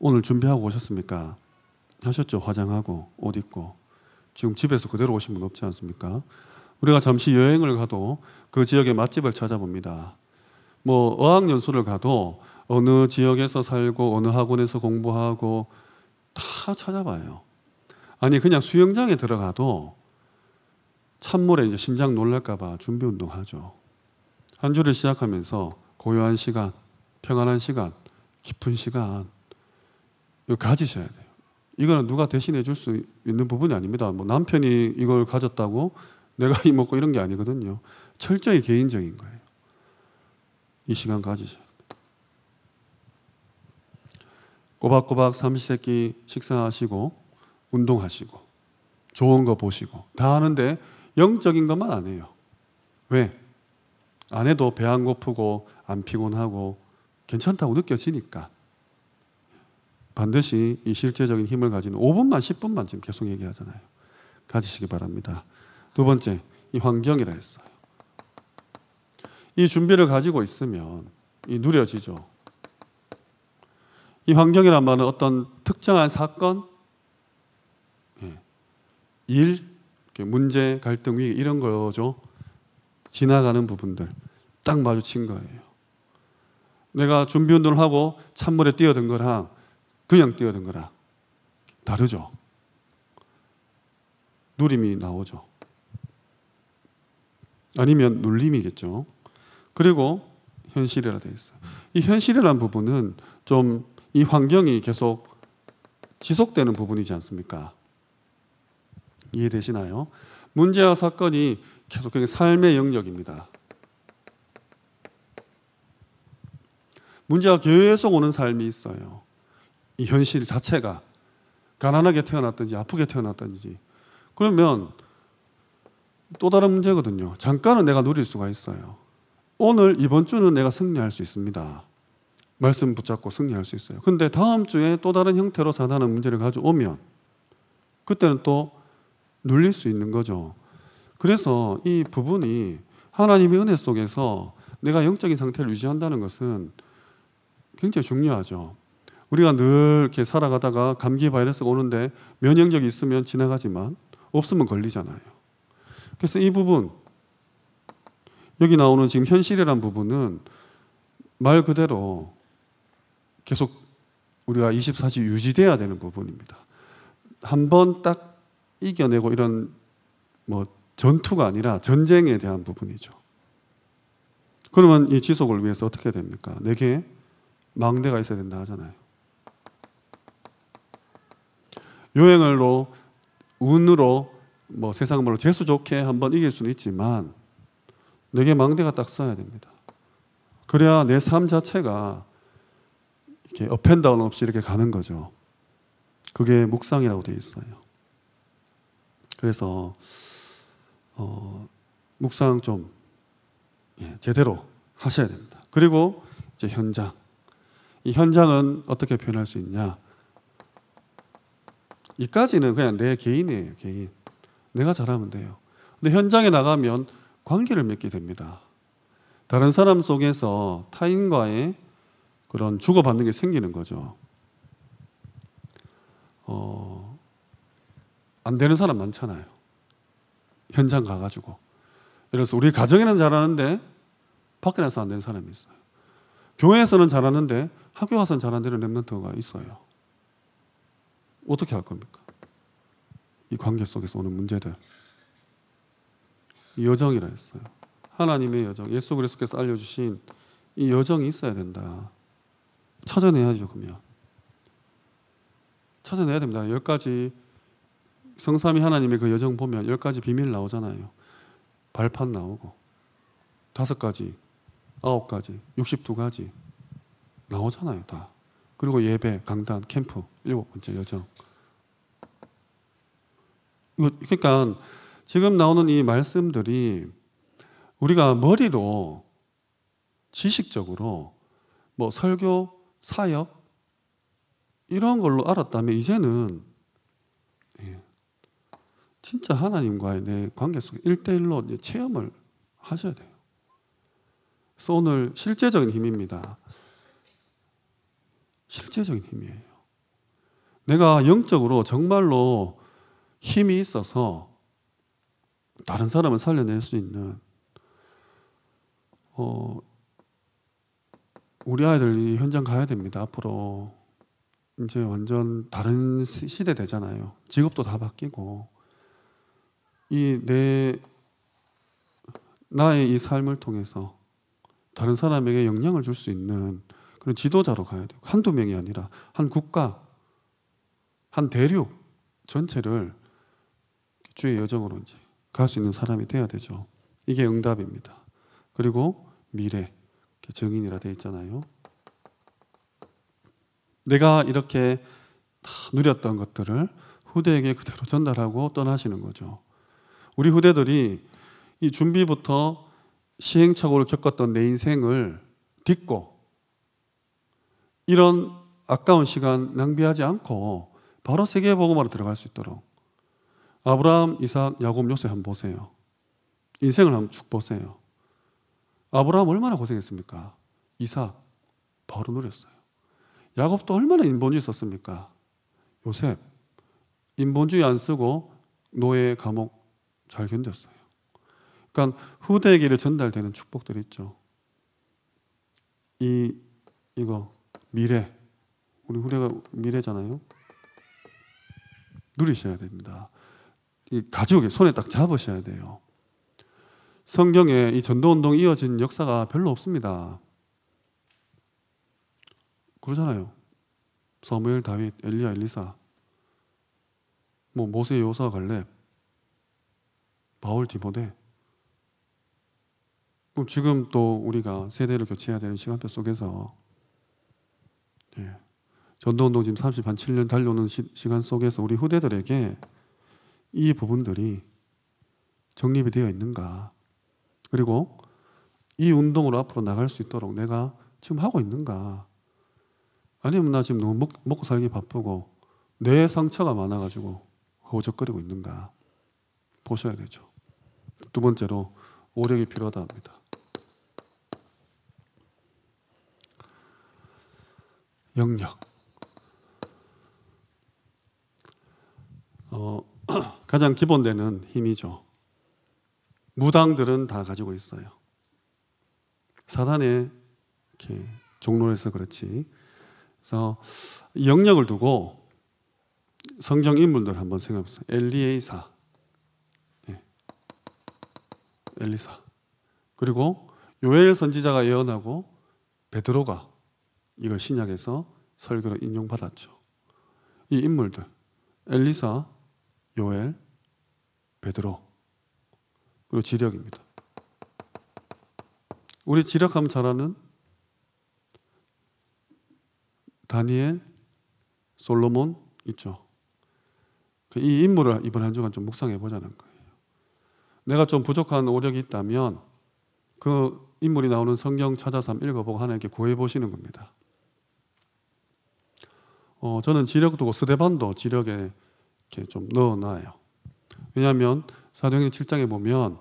오늘 준비하고 오셨습니까? 하셨죠? 화장하고 옷 입고 지금 집에서 그대로 오신 분 없지 않습니까? 우리가 잠시 여행을 가도 그 지역의 맛집을 찾아봅니다. 뭐 어학연수를 가도 어느 지역에서 살고 어느 학원에서 공부하고 다 찾아봐요. 아니 그냥 수영장에 들어가도 찬물에 이제 심장 놀랄까봐 준비 운동하죠. 한 주를 시작하면서 고요한 시간, 평안한 시간, 깊은 시간 이거 가지셔야 돼요. 이거는 누가 대신해 줄 수 있는 부분이 아닙니다. 뭐 남편이 이걸 가졌다고 내가 이 먹고 이런 게 아니거든요. 철저히 개인적인 거예요. 이 시간 가지세요. 꼬박꼬박 삼시세끼 식사하시고 운동하시고 좋은 거 보시고 다 하는데 영적인 것만 안 해요. 왜? 안 해도 배 안 고프고 안 피곤하고 괜찮다고 느껴지니까 반드시 이 실제적인 힘을 가지 5분만 10분만 지금 계속 얘기하잖아요. 가지시기 바랍니다. 두 번째, 이 환경이라 했어요. 이 준비를 가지고 있으면 이 누려지죠. 이 환경이란 말은 어떤 특정한 사건, 예, 일, 문제, 갈등, 위기 이런 거죠. 지나가는 부분들 딱 마주친 거예요. 내가 준비 운동을 하고 찬물에 뛰어든 거랑 그냥 뛰어든 거랑 다르죠. 누림이 나오죠. 아니면 눌림이겠죠. 그리고 현실이라 되어 있어이 현실이라는 부분은 좀 이 환경이 계속 지속되는 부분이지 않습니까? 이해되시나요? 문제와 사건이 계속 삶의 영역입니다. 문제가 계속 오는 삶이 있어요. 이 현실 자체가 가난하게 태어났든지 아프게 태어났든지 그러면 또 다른 문제거든요. 잠깐은 내가 누릴 수가 있어요. 오늘 이번 주는 내가 승리할 수 있습니다. 말씀 붙잡고 승리할 수 있어요. 근데 다음 주에 또 다른 형태로 사단은 문제를 가져오면 그때는 또 눌릴 수 있는 거죠. 그래서 이 부분이 하나님의 은혜 속에서 내가 영적인 상태를 유지한다는 것은 굉장히 중요하죠. 우리가 늘 이렇게 살아가다가 감기 바이러스가 오는데 면역력이 있으면 지나가지만 없으면 걸리잖아요. 그래서 이 부분 여기 나오는 지금 현실이란 부분은 말 그대로 계속 우리가 24시 유지돼야 되는 부분입니다. 한 번 딱 이겨내고 이런 뭐 전투가 아니라 전쟁에 대한 부분이죠. 그러면 이 지속을 위해서 어떻게 됩니까? 내게 망대가 있어야 된다 하잖아요. 요행을로 운으로 뭐 세상 말로 재수 좋게 한번 이길 수는 있지만 내게 망대가 딱 써야 됩니다. 그래야 내 삶 자체가 이렇게 업앤다운 없이 이렇게 가는 거죠. 그게 묵상이라고 돼 있어요. 그래서 어, 묵상 좀 예, 제대로 하셔야 됩니다. 그리고 이제 현장. 이 현장은 어떻게 표현할 수 있냐? 이까지는 그냥 내 개인이에요, 개인. 내가 잘하면 돼요. 근데 현장에 나가면 관계를 맺게 됩니다. 다른 사람 속에서 타인과의 그런 주고받는 게 생기는 거죠. 어, 안 되는 사람 많잖아요. 현장 가가지고. 예를 들어서 우리 가정에는 잘하는데 밖에 나서 안 되는 사람이 있어요. 교회에서는 잘하는데 학교 와서는 잘 안 되는 랩런트가 있어요. 어떻게 할 겁니까? 이 관계 속에서 오는 문제들. 여정이라 했어요. 하나님의 여정, 예수 그리스도께서 알려주신 이 여정이 있어야 된다. 찾아내야죠, 그러면. 찾아내야 됩니다. 열 가지 성삼위 하나님의 그 여정 보면 열 가지 비밀 나오잖아요. 발판 나오고 다섯 가지, 아홉 가지, 육십두 가지 나오잖아요, 다. 그리고 예배, 강단, 캠프 일곱 번째 여정. 그러니까 지금 나오는 이 말씀들이 우리가 머리로 지식적으로 뭐 설교, 사역 이런 걸로 알았다면 이제는 예, 진짜 하나님과의 내 관계 속에 일대일로 체험을 하셔야 돼요. 그래서 오늘 실제적인 힘입니다. 실제적인 힘이에요. 내가 영적으로 정말로 힘이 있어서 다른 사람을 살려낼 수 있는 어 우리 아이들이 현장 가야 됩니다. 앞으로 이제 완전 다른 시대 되잖아요. 직업도 다 바뀌고 이 내 나의 이 삶을 통해서 다른 사람에게 영향을 줄 수 있는 그런 지도자로 가야 되고 한두 명이 아니라 한 국가, 한 대륙 전체를 주의 여정으로 이제 갈수 있는 사람이 돼야 되죠. 이게 응답입니다. 그리고 미래 정인이라 되어 있잖아요. 내가 이렇게 누렸던 것들을 후대에게 그대로 전달하고 떠나시는 거죠. 우리 후대들이 이 준비부터 시행착오를 겪었던 내 인생을 딛고 이런 아까운 시간 낭비하지 않고 바로 세계복음화로 들어갈 수 있도록 아브라함, 이삭, 야곱, 요셉 한번 보세요. 인생을 한번 쭉 보세요. 아브라함 얼마나 고생했습니까? 이삭 바로 누렸어요. 야곱도 얼마나 인본주의 썼습니까? 요셉 인본주의 안 쓰고 노예 감옥 잘 견뎠어요. 그러니까 후대에게 전달되는 축복들이 있죠. 이 이거 미래 우리 후대가 미래잖아요. 누리셔야 됩니다. 가지고 손에 딱 잡으셔야 돼요. 성경에 이 전도운동이 어진 역사가 별로 없습니다. 그러잖아요. 사무엘, 다윗, 엘리야, 엘리사, 뭐 모세, 요사, 갈렙, 바울, 디모데. 그럼 지금 또 우리가 세대를 교체해야 되는 시간대 속에서 예. 전도운동 지금 30, 한 7년 달려오는 시, 시간 속에서 우리 후대들에게 이 부분들이 정립이 되어 있는가. 그리고 이 운동으로 앞으로 나갈 수 있도록 내가 지금 하고 있는가. 아니면 나 지금 너무 먹, 먹고 살기 바쁘고 뇌 상처가 많아가지고 허우적거리고 있는가. 보셔야 되죠. 두 번째로 오력이 필요하다 합니다. 영역. 어, 가장 기본되는 힘이죠. 무당들은 다 가지고 있어요. 사단의 이렇게 종로에서 그렇지. 그래서 영역을 두고 성경 인물들 한번 생각해 보세요. 엘리에이사, 네. 엘리사, 그리고 요엘 선지자가 예언하고 베드로가 이걸 신약에서 설교로 인용받았죠. 이 인물들, 엘리사, 요엘, 베드로, 그리고 지력입니다. 우리 지력하면 잘하는 다니엘, 솔로몬 있죠. 그 이 인물을 이번 한 주간 좀 묵상해 보자는 거예요. 내가 좀 부족한 오력이 있다면 그 인물이 나오는 성경 찾아서 읽어보고 하나님께 구해 보시는 겁니다. 어, 저는 지력 두 스데반도 지력에 이렇게 좀 넣어놔요. 왜냐하면 사도행전 7장에 보면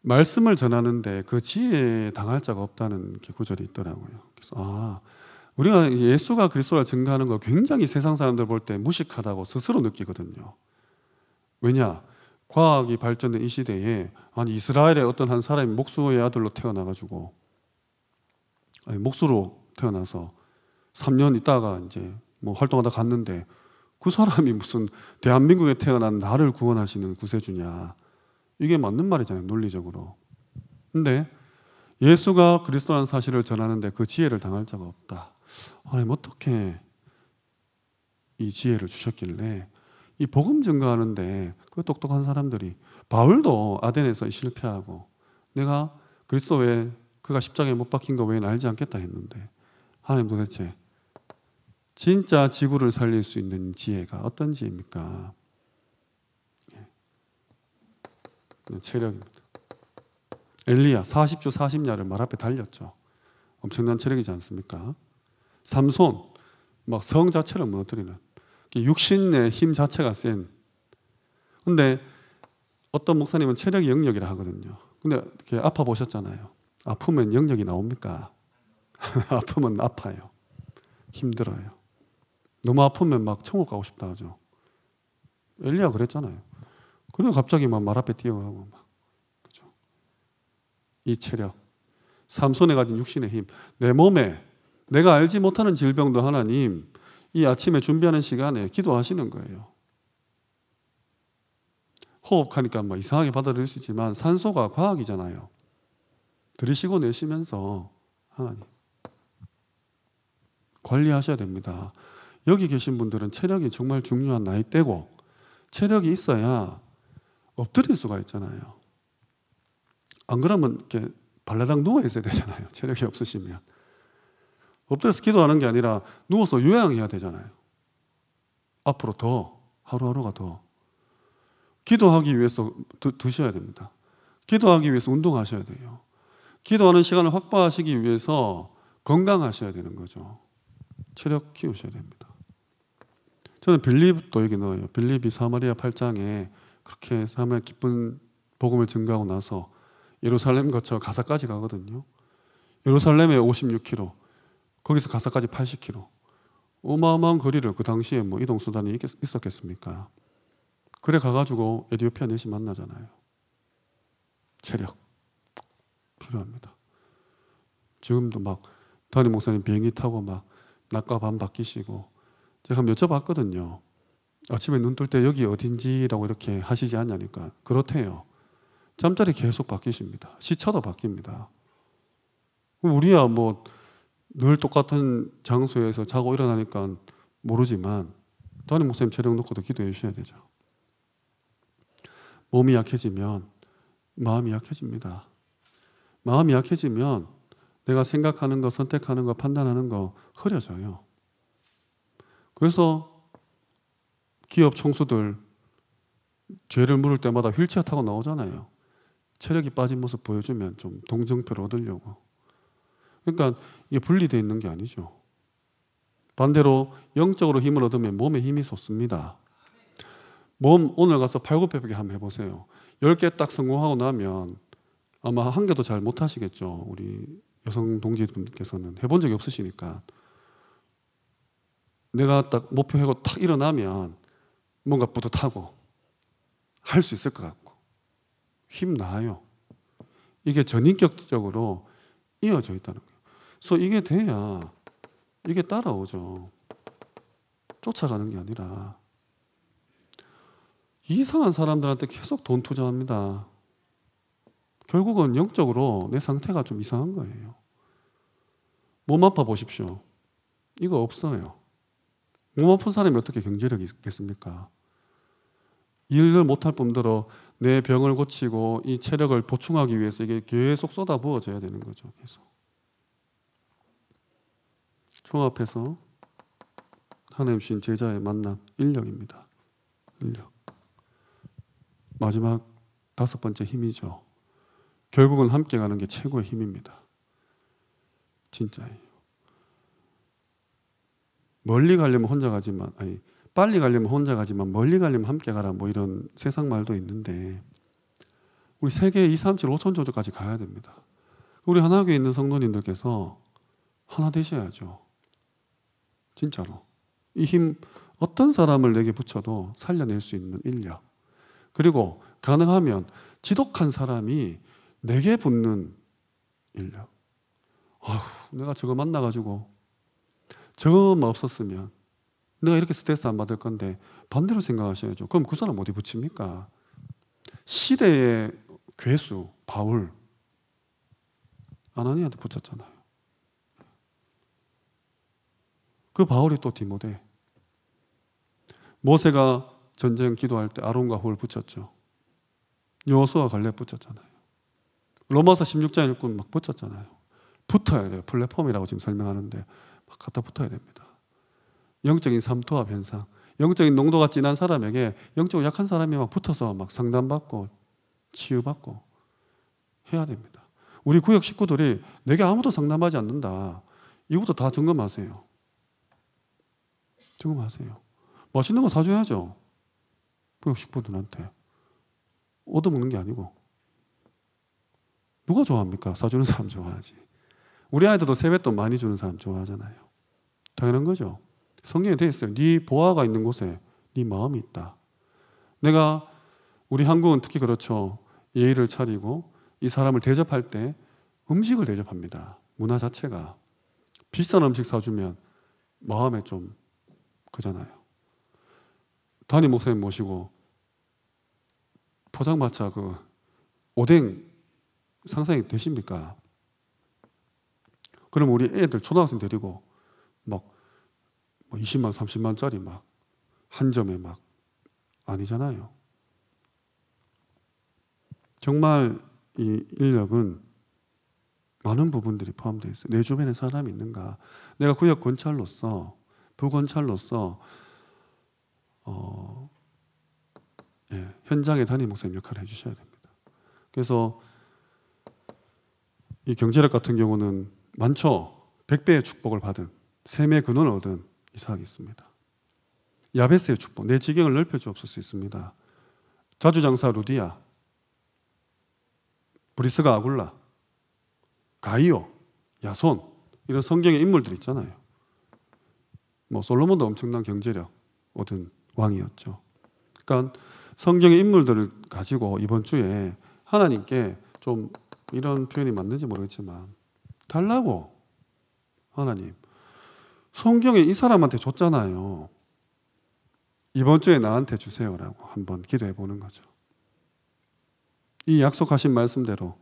말씀을 전하는데 그 지혜 에 당할 자가 없다는 구절이 있더라고요. 그래서 아 우리가 예수가 그리스도라 증거하는 걸 굉장히 세상 사람들 볼 때 무식하다고 스스로 느끼거든요. 왜냐 과학이 발전된 이 시대에 아니 이스라엘의 어떤 한 사람이 목수의 아들로 태어나가지고 아니, 목수로 태어나서 3년 있다가 이제 뭐 활동하다 갔는데 그 사람이 무슨 대한민국에 태어난 나를 구원하시는 구세주냐. 이게 맞는 말이잖아요, 논리적으로. 근데 예수가 그리스도라는 사실을 전하는데 그 지혜를 당할 자가 없다. 하나님 어떻게 이 지혜를 주셨길래 이 복음 증거하는데 그 똑똑한 사람들이 바울도 아덴에서 실패하고 내가 그리스도에 그가 십자가에 못 박힌 거 외에 알지 않겠다 했는데 하나님 도대체 진짜 지구를 살릴 수 있는 지혜가 어떤 지혜입니까? 예. 네, 체력입니다. 엘리야 40주 40야를 말 앞에 달렸죠. 엄청난 체력이지 않습니까? 삼손 막성 자체를 무너뜨리는 육신의 힘 자체가 센. 근데 어떤 목사님은 체력이 영역이라 하거든요. 근데 이렇게 아파 보셨잖아요. 아프면 영역이 나옵니까? 아프면 아파요. 힘들어요. 너무 아프면 막 천국 가고 싶다 하죠. 엘리야 그랬잖아요. 그런데 갑자기 막 말 앞에 뛰어가고 막 그죠. 이 체력, 삼손에 가진 육신의 힘, 내 몸에 내가 알지 못하는 질병도 하나님 이 아침에 준비하는 시간에 기도하시는 거예요. 호흡하니까 막 이상하게 받아들일 수 있지만 산소가 과학이잖아요. 들이쉬고 내쉬면서 하나님 관리하셔야 됩니다. 여기 계신 분들은 체력이 정말 중요한 나이대고 체력이 있어야 엎드릴 수가 있잖아요. 안 그러면 이렇게 발라당 누워 있어야 되잖아요. 체력이 없으시면. 엎드려서 기도하는 게 아니라 누워서 요양해야 되잖아요. 앞으로 더, 하루하루가 더. 기도하기 위해서 드, 셔야 됩니다. 기도하기 위해서 운동하셔야 돼요. 기도하는 시간을 확보하시기 위해서 건강하셔야 되는 거죠. 체력 키우셔야 됩니다. 저는 빌립도 여기 넣어요. 빌립이 사마리아 8장에 그렇게 사마리아 기쁜 복음을 증거하고 나서 예루살렘 거쳐 가사까지 가거든요. 예루살렘에 56km, 거기서 가사까지 80km. 어마어마한 거리를 그 당시에 뭐 이동 수단이 있었겠습니까? 그래 가가지고 에디오피아 넷이 만나잖아요. 체력 필요합니다. 지금도 막다임 목사님 비행기 타고 막 낮과 밤 바뀌시고 제가 여쭤봤거든요. 아침에 눈 뜰 때 여기 어딘지라고 이렇게 하시지 않냐니까. 그렇대요. 잠자리 계속 바뀌십니다. 시차도 바뀝니다. 우리야 뭐 늘 똑같은 장소에서 자고 일어나니까 모르지만 담임 목사님 체력 놓고도 기도해 주셔야 되죠. 몸이 약해지면 마음이 약해집니다. 마음이 약해지면 내가 생각하는 거, 선택하는 거, 판단하는 거 흐려져요. 그래서 기업 청소들 죄를 물을 때마다 휠체어 타고 나오잖아요. 체력이 빠진 모습 보여주면 좀 동정표를 얻으려고. 그러니까 이게 분리되어 있는 게 아니죠. 반대로 영적으로 힘을 얻으면 몸에 힘이 솟습니다. 몸 오늘 가서 팔굽혀펴기 한번 해보세요. 10개 딱 성공하고 나면 아마 한 개도 잘 못하시겠죠. 우리 여성 동지분께서는 해본 적이 없으시니까. 내가 딱 목표하고 탁 일어나면 뭔가 뿌듯하고 할 수 있을 것 같고 힘나요. 이게 전인격적으로 이어져 있다는 거예요. 그래서 이게 돼야 이게 따라오죠. 쫓아가는 게 아니라 이상한 사람들한테 계속 돈 투자합니다. 결국은 영적으로 내 상태가 좀 이상한 거예요. 몸 아파 보십시오. 이거 없어요. 몸 아픈 사람이 어떻게 경제력이 있겠습니까? 일을 못할 뿐더러 내 병을 고치고 이 체력을 보충하기 위해서 이게 계속 쏟아부어져야 되는 거죠. 계속. 종합해서 하나님 신 제자의 만남 인력입니다. 인력. 마지막 다섯 번째 힘이죠. 결국은 함께 가는 게 최고의 힘입니다. 진짜예요. 멀리 가려면 혼자 가지만 아니 빨리 가려면 혼자 가지만 멀리 가려면 함께 가라 뭐 이런 세상 말도 있는데 우리 세계 2, 3, 7, 5천 조까지 가야 됩니다. 우리 하나교에 있는 성도님들께서 하나 되셔야죠. 진짜로. 이 힘 어떤 사람을 내게 붙여도 살려낼 수 있는 인력. 그리고 가능하면 지독한 사람이 내게 붙는 인력. 아휴, 내가 저거 만나가지고 저것만 없었으면 내가 이렇게 스트레스 안 받을 건데 반대로 생각하셔야죠. 그럼 그 사람 어디 붙입니까? 시대의 괴수 바울 아나니한테 붙였잖아요. 그 바울이 또 디모데 모세가 전쟁 기도할 때 아론과 홀 붙였죠. 요호수아 갈렙 붙였잖아요. 로마서 16장 읽고 막 붙였잖아요. 붙어야 돼요. 플랫폼이라고 지금 설명하는데 갖다 붙어야 됩니다. 영적인 삼투압 현상. 영적인 농도가 진한 사람에게 영적으로 약한 사람이 막 붙어서 막 상담받고 치유받고 해야 됩니다. 우리 구역 식구들이 내게 아무도 상담하지 않는다. 이것도 다 점검하세요. 점검하세요. 맛있는 거 사줘야죠. 구역 식구들한테. 얻어먹는 게 아니고. 누가 좋아합니까? 사주는 사람 좋아하지. 우리 아이들도 세뱃돈 많이 주는 사람 좋아하잖아요. 당연한 거죠. 성경에 되어 있어요. 네 보아가 있는 곳에 네 마음이 있다. 내가 우리 한국은 특히 그렇죠. 예의를 차리고 이 사람을 대접할 때 음식을 대접합니다. 문화 자체가 비싼 음식 사주면 마음에 좀 그잖아요. 단임 목사님 모시고 포장마차 그 오뎅 상상이 되십니까? 그럼 우리 애들 초등학생 데리고 막 20만, 뭐 30만짜리 막 한 점에 막 아니잖아요. 정말 이 인력은 많은 부분들이 포함되어 있어요. 내 주변에 사람이 있는가? 내가 구역 권찰로서, 부권찰로서, 어, 예, 현장의 단임 목사님 역할을 해주셔야 됩니다. 그래서 이 경제력 같은 경우는 많죠. 백배의 축복을 받은 셈의 근원을 얻은 이삭이 있습니다. 야베스의 축복, 내 지경을 넓혀주옵소서 있습니다. 자주장사 루디아, 브리스가 아굴라, 가이오, 야손 이런 성경의 인물들 있잖아요. 뭐 솔로몬도 엄청난 경제력 얻은 왕이었죠. 그러니까 성경의 인물들을 가지고 이번 주에 하나님께 좀 이런 표현이 맞는지 모르겠지만 달라고. 하나님. 성경에 이 사람한테 줬잖아요. 이번 주에 나한테 주세요라고 한번 기도해 보는 거죠. 이 약속하신 말씀대로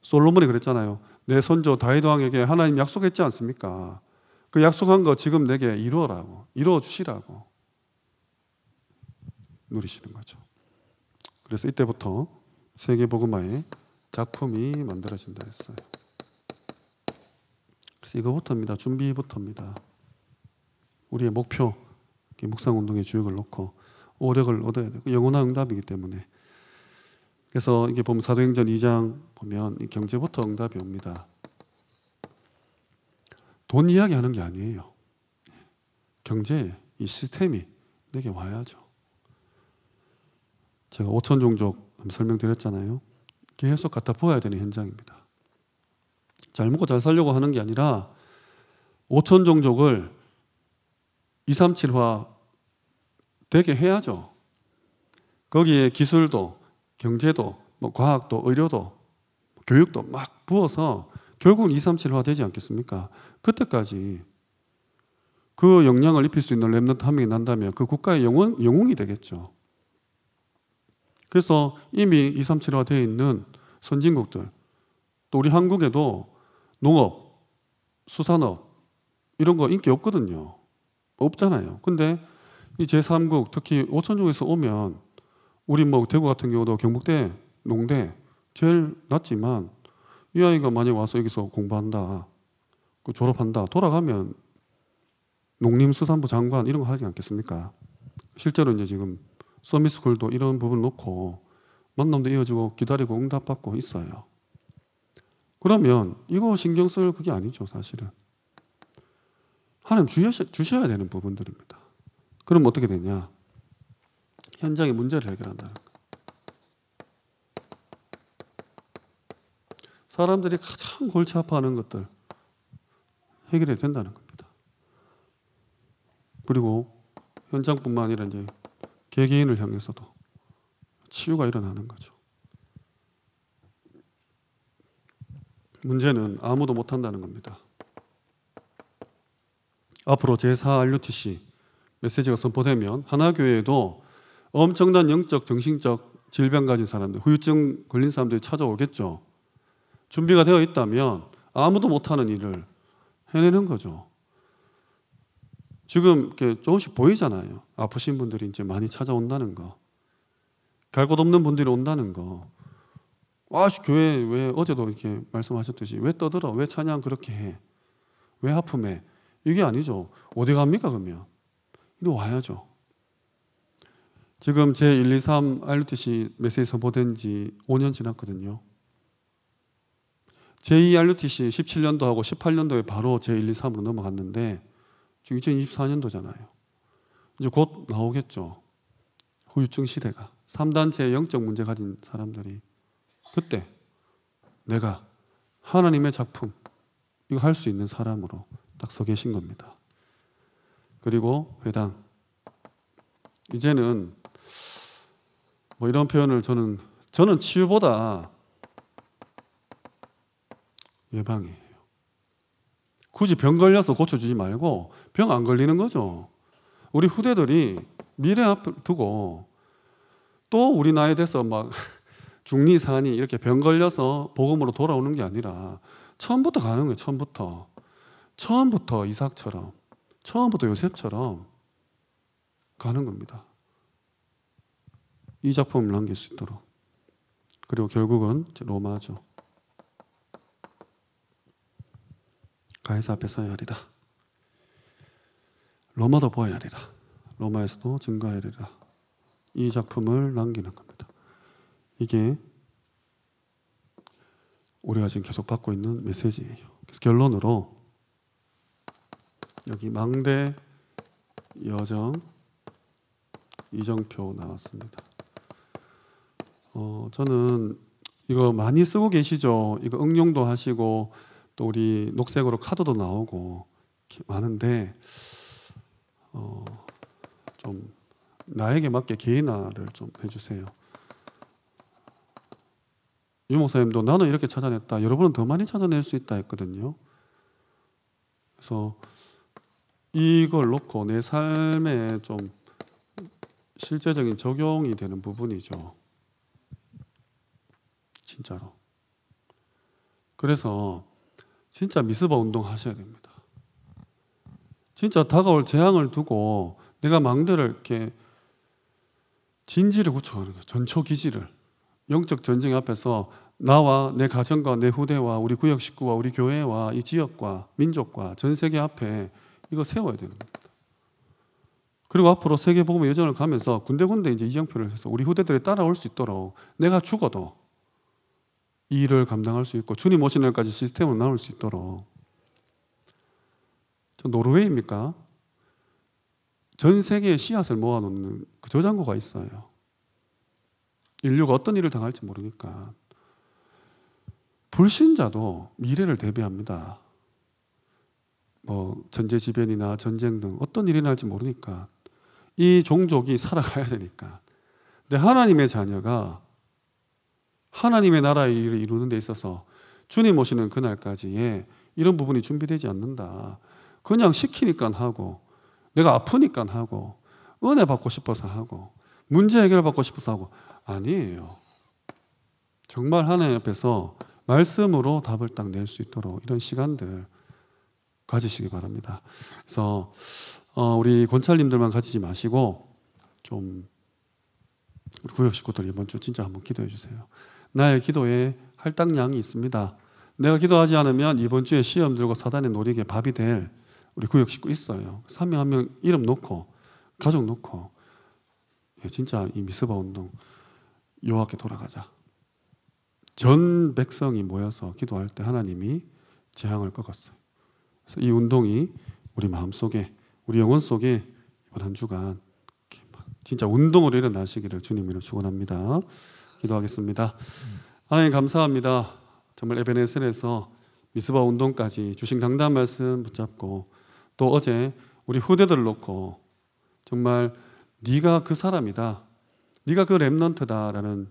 솔로몬이 그랬잖아요. 내 선조 다윗 왕에게 하나님 약속했지 않습니까? 그 약속한 거 지금 내게 이루어라고 이루어 주시라고 누리시는 거죠. 그래서 이때부터 세계복음화의 작품이 만들어진다 했어요. 그래서 이거부터입니다. 준비부터입니다. 우리의 목표, 묵상 운동에 주역을 놓고 오력을 얻어야 되고 그 영원한 응답이기 때문에 그래서 이게 보면 사도행전 2장 보면 경제부터 응답이 옵니다. 돈 이야기하는 게 아니에요. 경제 이 시스템이 내게 와야죠. 제가 5천 종족 설명드렸잖아요. 계속 갖다 부어야 되는 현장입니다. 잘 먹고 잘 살려고 하는 게 아니라 5천 종족을 2, 3, 7화 되게 해야죠. 거기에 기술도, 경제도, 뭐 과학도, 의료도, 뭐 교육도 막 부어서 결국은 2, 3, 7화 되지 않겠습니까? 그때까지 그 영향을 입힐 수 있는 랩넌트 한 명이 난다면 그 국가의 영웅, 영웅이 되겠죠. 그래서 이미 2, 3, 7화 되어 있는 선진국들, 또 우리 한국에도 농업, 수산업 이런 거 인기 없거든요. 없잖아요. 근데 이 제3국 특히 오천중에서 오면 우리 뭐 대구 같은 경우도 경북대, 농대 제일 낮지만 이 아이가 만약 와서 여기서 공부한다, 그 졸업한다, 돌아가면 농림수산부 장관 이런 거 하지 않겠습니까? 실제로 이제 지금 서미스쿨도 이런 부분 놓고 만남도 이어지고 기다리고 응답받고 있어요. 그러면 이거 신경 쓸 그게 아니죠, 사실은. 하나님 주셔, 주셔야 되는 부분들입니다. 그럼 어떻게 되냐? 현장의 문제를 해결한다는 거. 사람들이 가장 골치 아파하는 것들 해결이 된다는 겁니다. 그리고 현장뿐만 아니라 이제 개개인을 향해서도 치유가 일어나는 거죠. 문제는 아무도 못한다는 겁니다. 앞으로 제4RUTC 메시지가 선포되면 하나교회에도 엄청난 영적, 정신적 질병 가진 사람들, 후유증 걸린 사람들이 찾아오겠죠. 준비가 되어 있다면 아무도 못하는 일을 해내는 거죠. 지금 이렇게 조금씩 보이잖아요. 아프신 분들이 이제 많이 찾아온다는 거. 갈 곳 없는 분들이 온다는 거. 아, 교회 왜 어제도 이렇게 말씀하셨듯이 왜 떠들어? 왜 찬양 그렇게 해? 왜 하품해? 이게 아니죠. 어디 갑니까, 그러면? 이리 와야죠. 지금 제 1, 2, 3 RUTC 메시지 선포된 지 5년 지났거든요. 제2 RUTC 17년도하고 18년도에 바로 제1, 2, 3으로 넘어갔는데 지금 2024년도잖아요. 이제 곧 나오겠죠. 후유증 시대가. 3단체 영적 문제 가진 사람들이 그때 내가 하나님의 작품 이거 할 수 있는 사람으로 딱 서 계신 겁니다. 그리고 회당 이제는 뭐 이런 표현을 저는 저는 치유보다 예방이에요. 굳이 병 걸려서 고쳐주지 말고 병 안 걸리는 거죠. 우리 후대들이 미래 앞을 두고 또 우리 나이 돼서 막 중리 사안이 이렇게 병 걸려서 복음으로 돌아오는 게 아니라 처음부터 가는 거예요. 처음부터. 처음부터 이삭처럼 처음부터 요셉처럼 가는 겁니다. 이 작품을 남길 수 있도록. 그리고 결국은 로마죠. 가해사 앞에 서야 하리라. 로마도 보아야 하리라. 로마에서도 증거 하리라. 이 작품을 남기는 겁니다. 이게 우리가 지금 계속 받고 있는 메시지예요. 그래서 결론으로 여기 망대 여정 이정표 나왔습니다. 어, 저는 이거 많이 쓰고 계시죠. 이거 응용도 하시고 또 우리 녹색으로 카드도 나오고 많은데 어, 좀 나에게 맞게 개인화를 좀 해주세요. 유목사님도 나는 이렇게 찾아냈다. 여러분은 더 많이 찾아낼 수 있다 했거든요. 그래서 이걸 놓고 내 삶에 좀 실제적인 적용이 되는 부분이죠. 진짜로. 그래서 진짜 미스바 운동 하셔야 됩니다. 진짜 다가올 재앙을 두고 내가 망대를 이렇게 진지를 구축하는 거예요. 전초 기지를. 영적 전쟁 앞에서 나와 내 가정과 내 후대와 우리 구역 식구와 우리 교회와 이 지역과 민족과 전 세계 앞에 이거 세워야 되는 겁니다. 그리고 앞으로 세계 복음 예전을 가면서 군데군데 이제 이정표를 해서 우리 후대들이 따라올 수 있도록 내가 죽어도 이 일을 감당할 수 있고 주님 오신 날까지 시스템으 나올 수 있도록 저 노르웨이입니까? 전 세계에 씨앗을 모아놓는 그 저장고가 있어요. 인류가 어떤 일을 당할지 모르니까. 불신자도 미래를 대비합니다. 뭐 전제지변이나 전쟁 등 어떤 일이 날지 모르니까 이 종족이 살아가야 되니까. 근데 하나님의 자녀가 하나님의 나라의 일을 이루는 데 있어서 주님 오시는 그날까지에 이런 부분이 준비되지 않는다. 그냥 시키니까 하고 내가 아프니까 하고 은혜 받고 싶어서 하고 문제 해결 받고 싶어서 하고 아니에요. 정말 하나님 앞에서 말씀으로 답을 딱 낼 수 있도록 이런 시간들 가지시기 바랍니다. 그래서 어, 우리 권찰님들만 가지지 마시고 좀 우리 구역 식구들 이번 주 진짜 한번 기도해 주세요. 나의 기도에 할당량이 있습니다. 내가 기도하지 않으면 이번 주에 시험 들고 사단의 노리게 밥이 될 우리 구역 식구 있어요. 3명 한 명 이름 놓고 가족 놓고 예, 진짜 이 미스바 운동 여호와께 돌아가자. 전 백성이 모여서 기도할 때 하나님이 재앙을 꺾었어요. 그래서 이 운동이 우리 마음 속에, 우리 영혼 속에 이번 한 주간 진짜 운동으로 일어나시기를 주님으로 축원합니다. 기도하겠습니다. 하나님 감사합니다. 정말 에베네셀에서 미스바 운동까지 주신 강단 말씀 붙잡고 또 어제 우리 후대들 놓고 정말 네가 그 사람이다. 네가 그 렘넌트다라는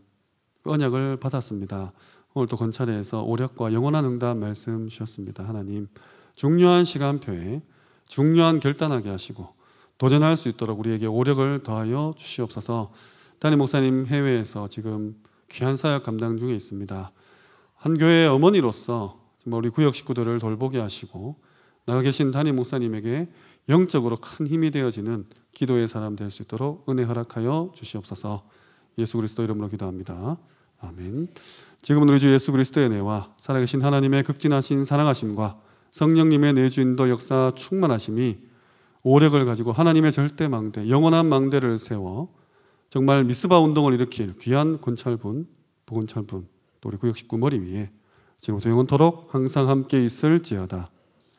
언약을 받았습니다. 오늘도 권찬회에서 오력과 영원한 응답 말씀 주셨습니다. 하나님 중요한 시간표에 중요한 결단하게 하시고 도전할 수 있도록 우리에게 오력을 더하여 주시옵소서. 단임 목사님 해외에서 지금 귀한 사역 감당 중에 있습니다. 한 교회의 어머니로서 우리 구역 식구들을 돌보게 하시고 나가 계신 단임 목사님에게 영적으로 큰 힘이 되어지는 기도의 사람 될 수 있도록 은혜 허락하여 주시옵소서. 예수 그리스도 이름으로 기도합니다. 아멘. 지금은 우리 주 예수 그리스도의 은혜와 살아계신 하나님의 극진하신 사랑하심과 성령님의 내주인도 역사 충만하심이 오력을 가지고 하나님의 절대 망대, 영원한 망대를 세워 정말 미스바 운동을 일으킬 귀한 권찰분, 보건찰분, 또 우리 구역 식구 머리 위에 지금부터 영원토록 항상 함께 있을지어다.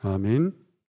아멘.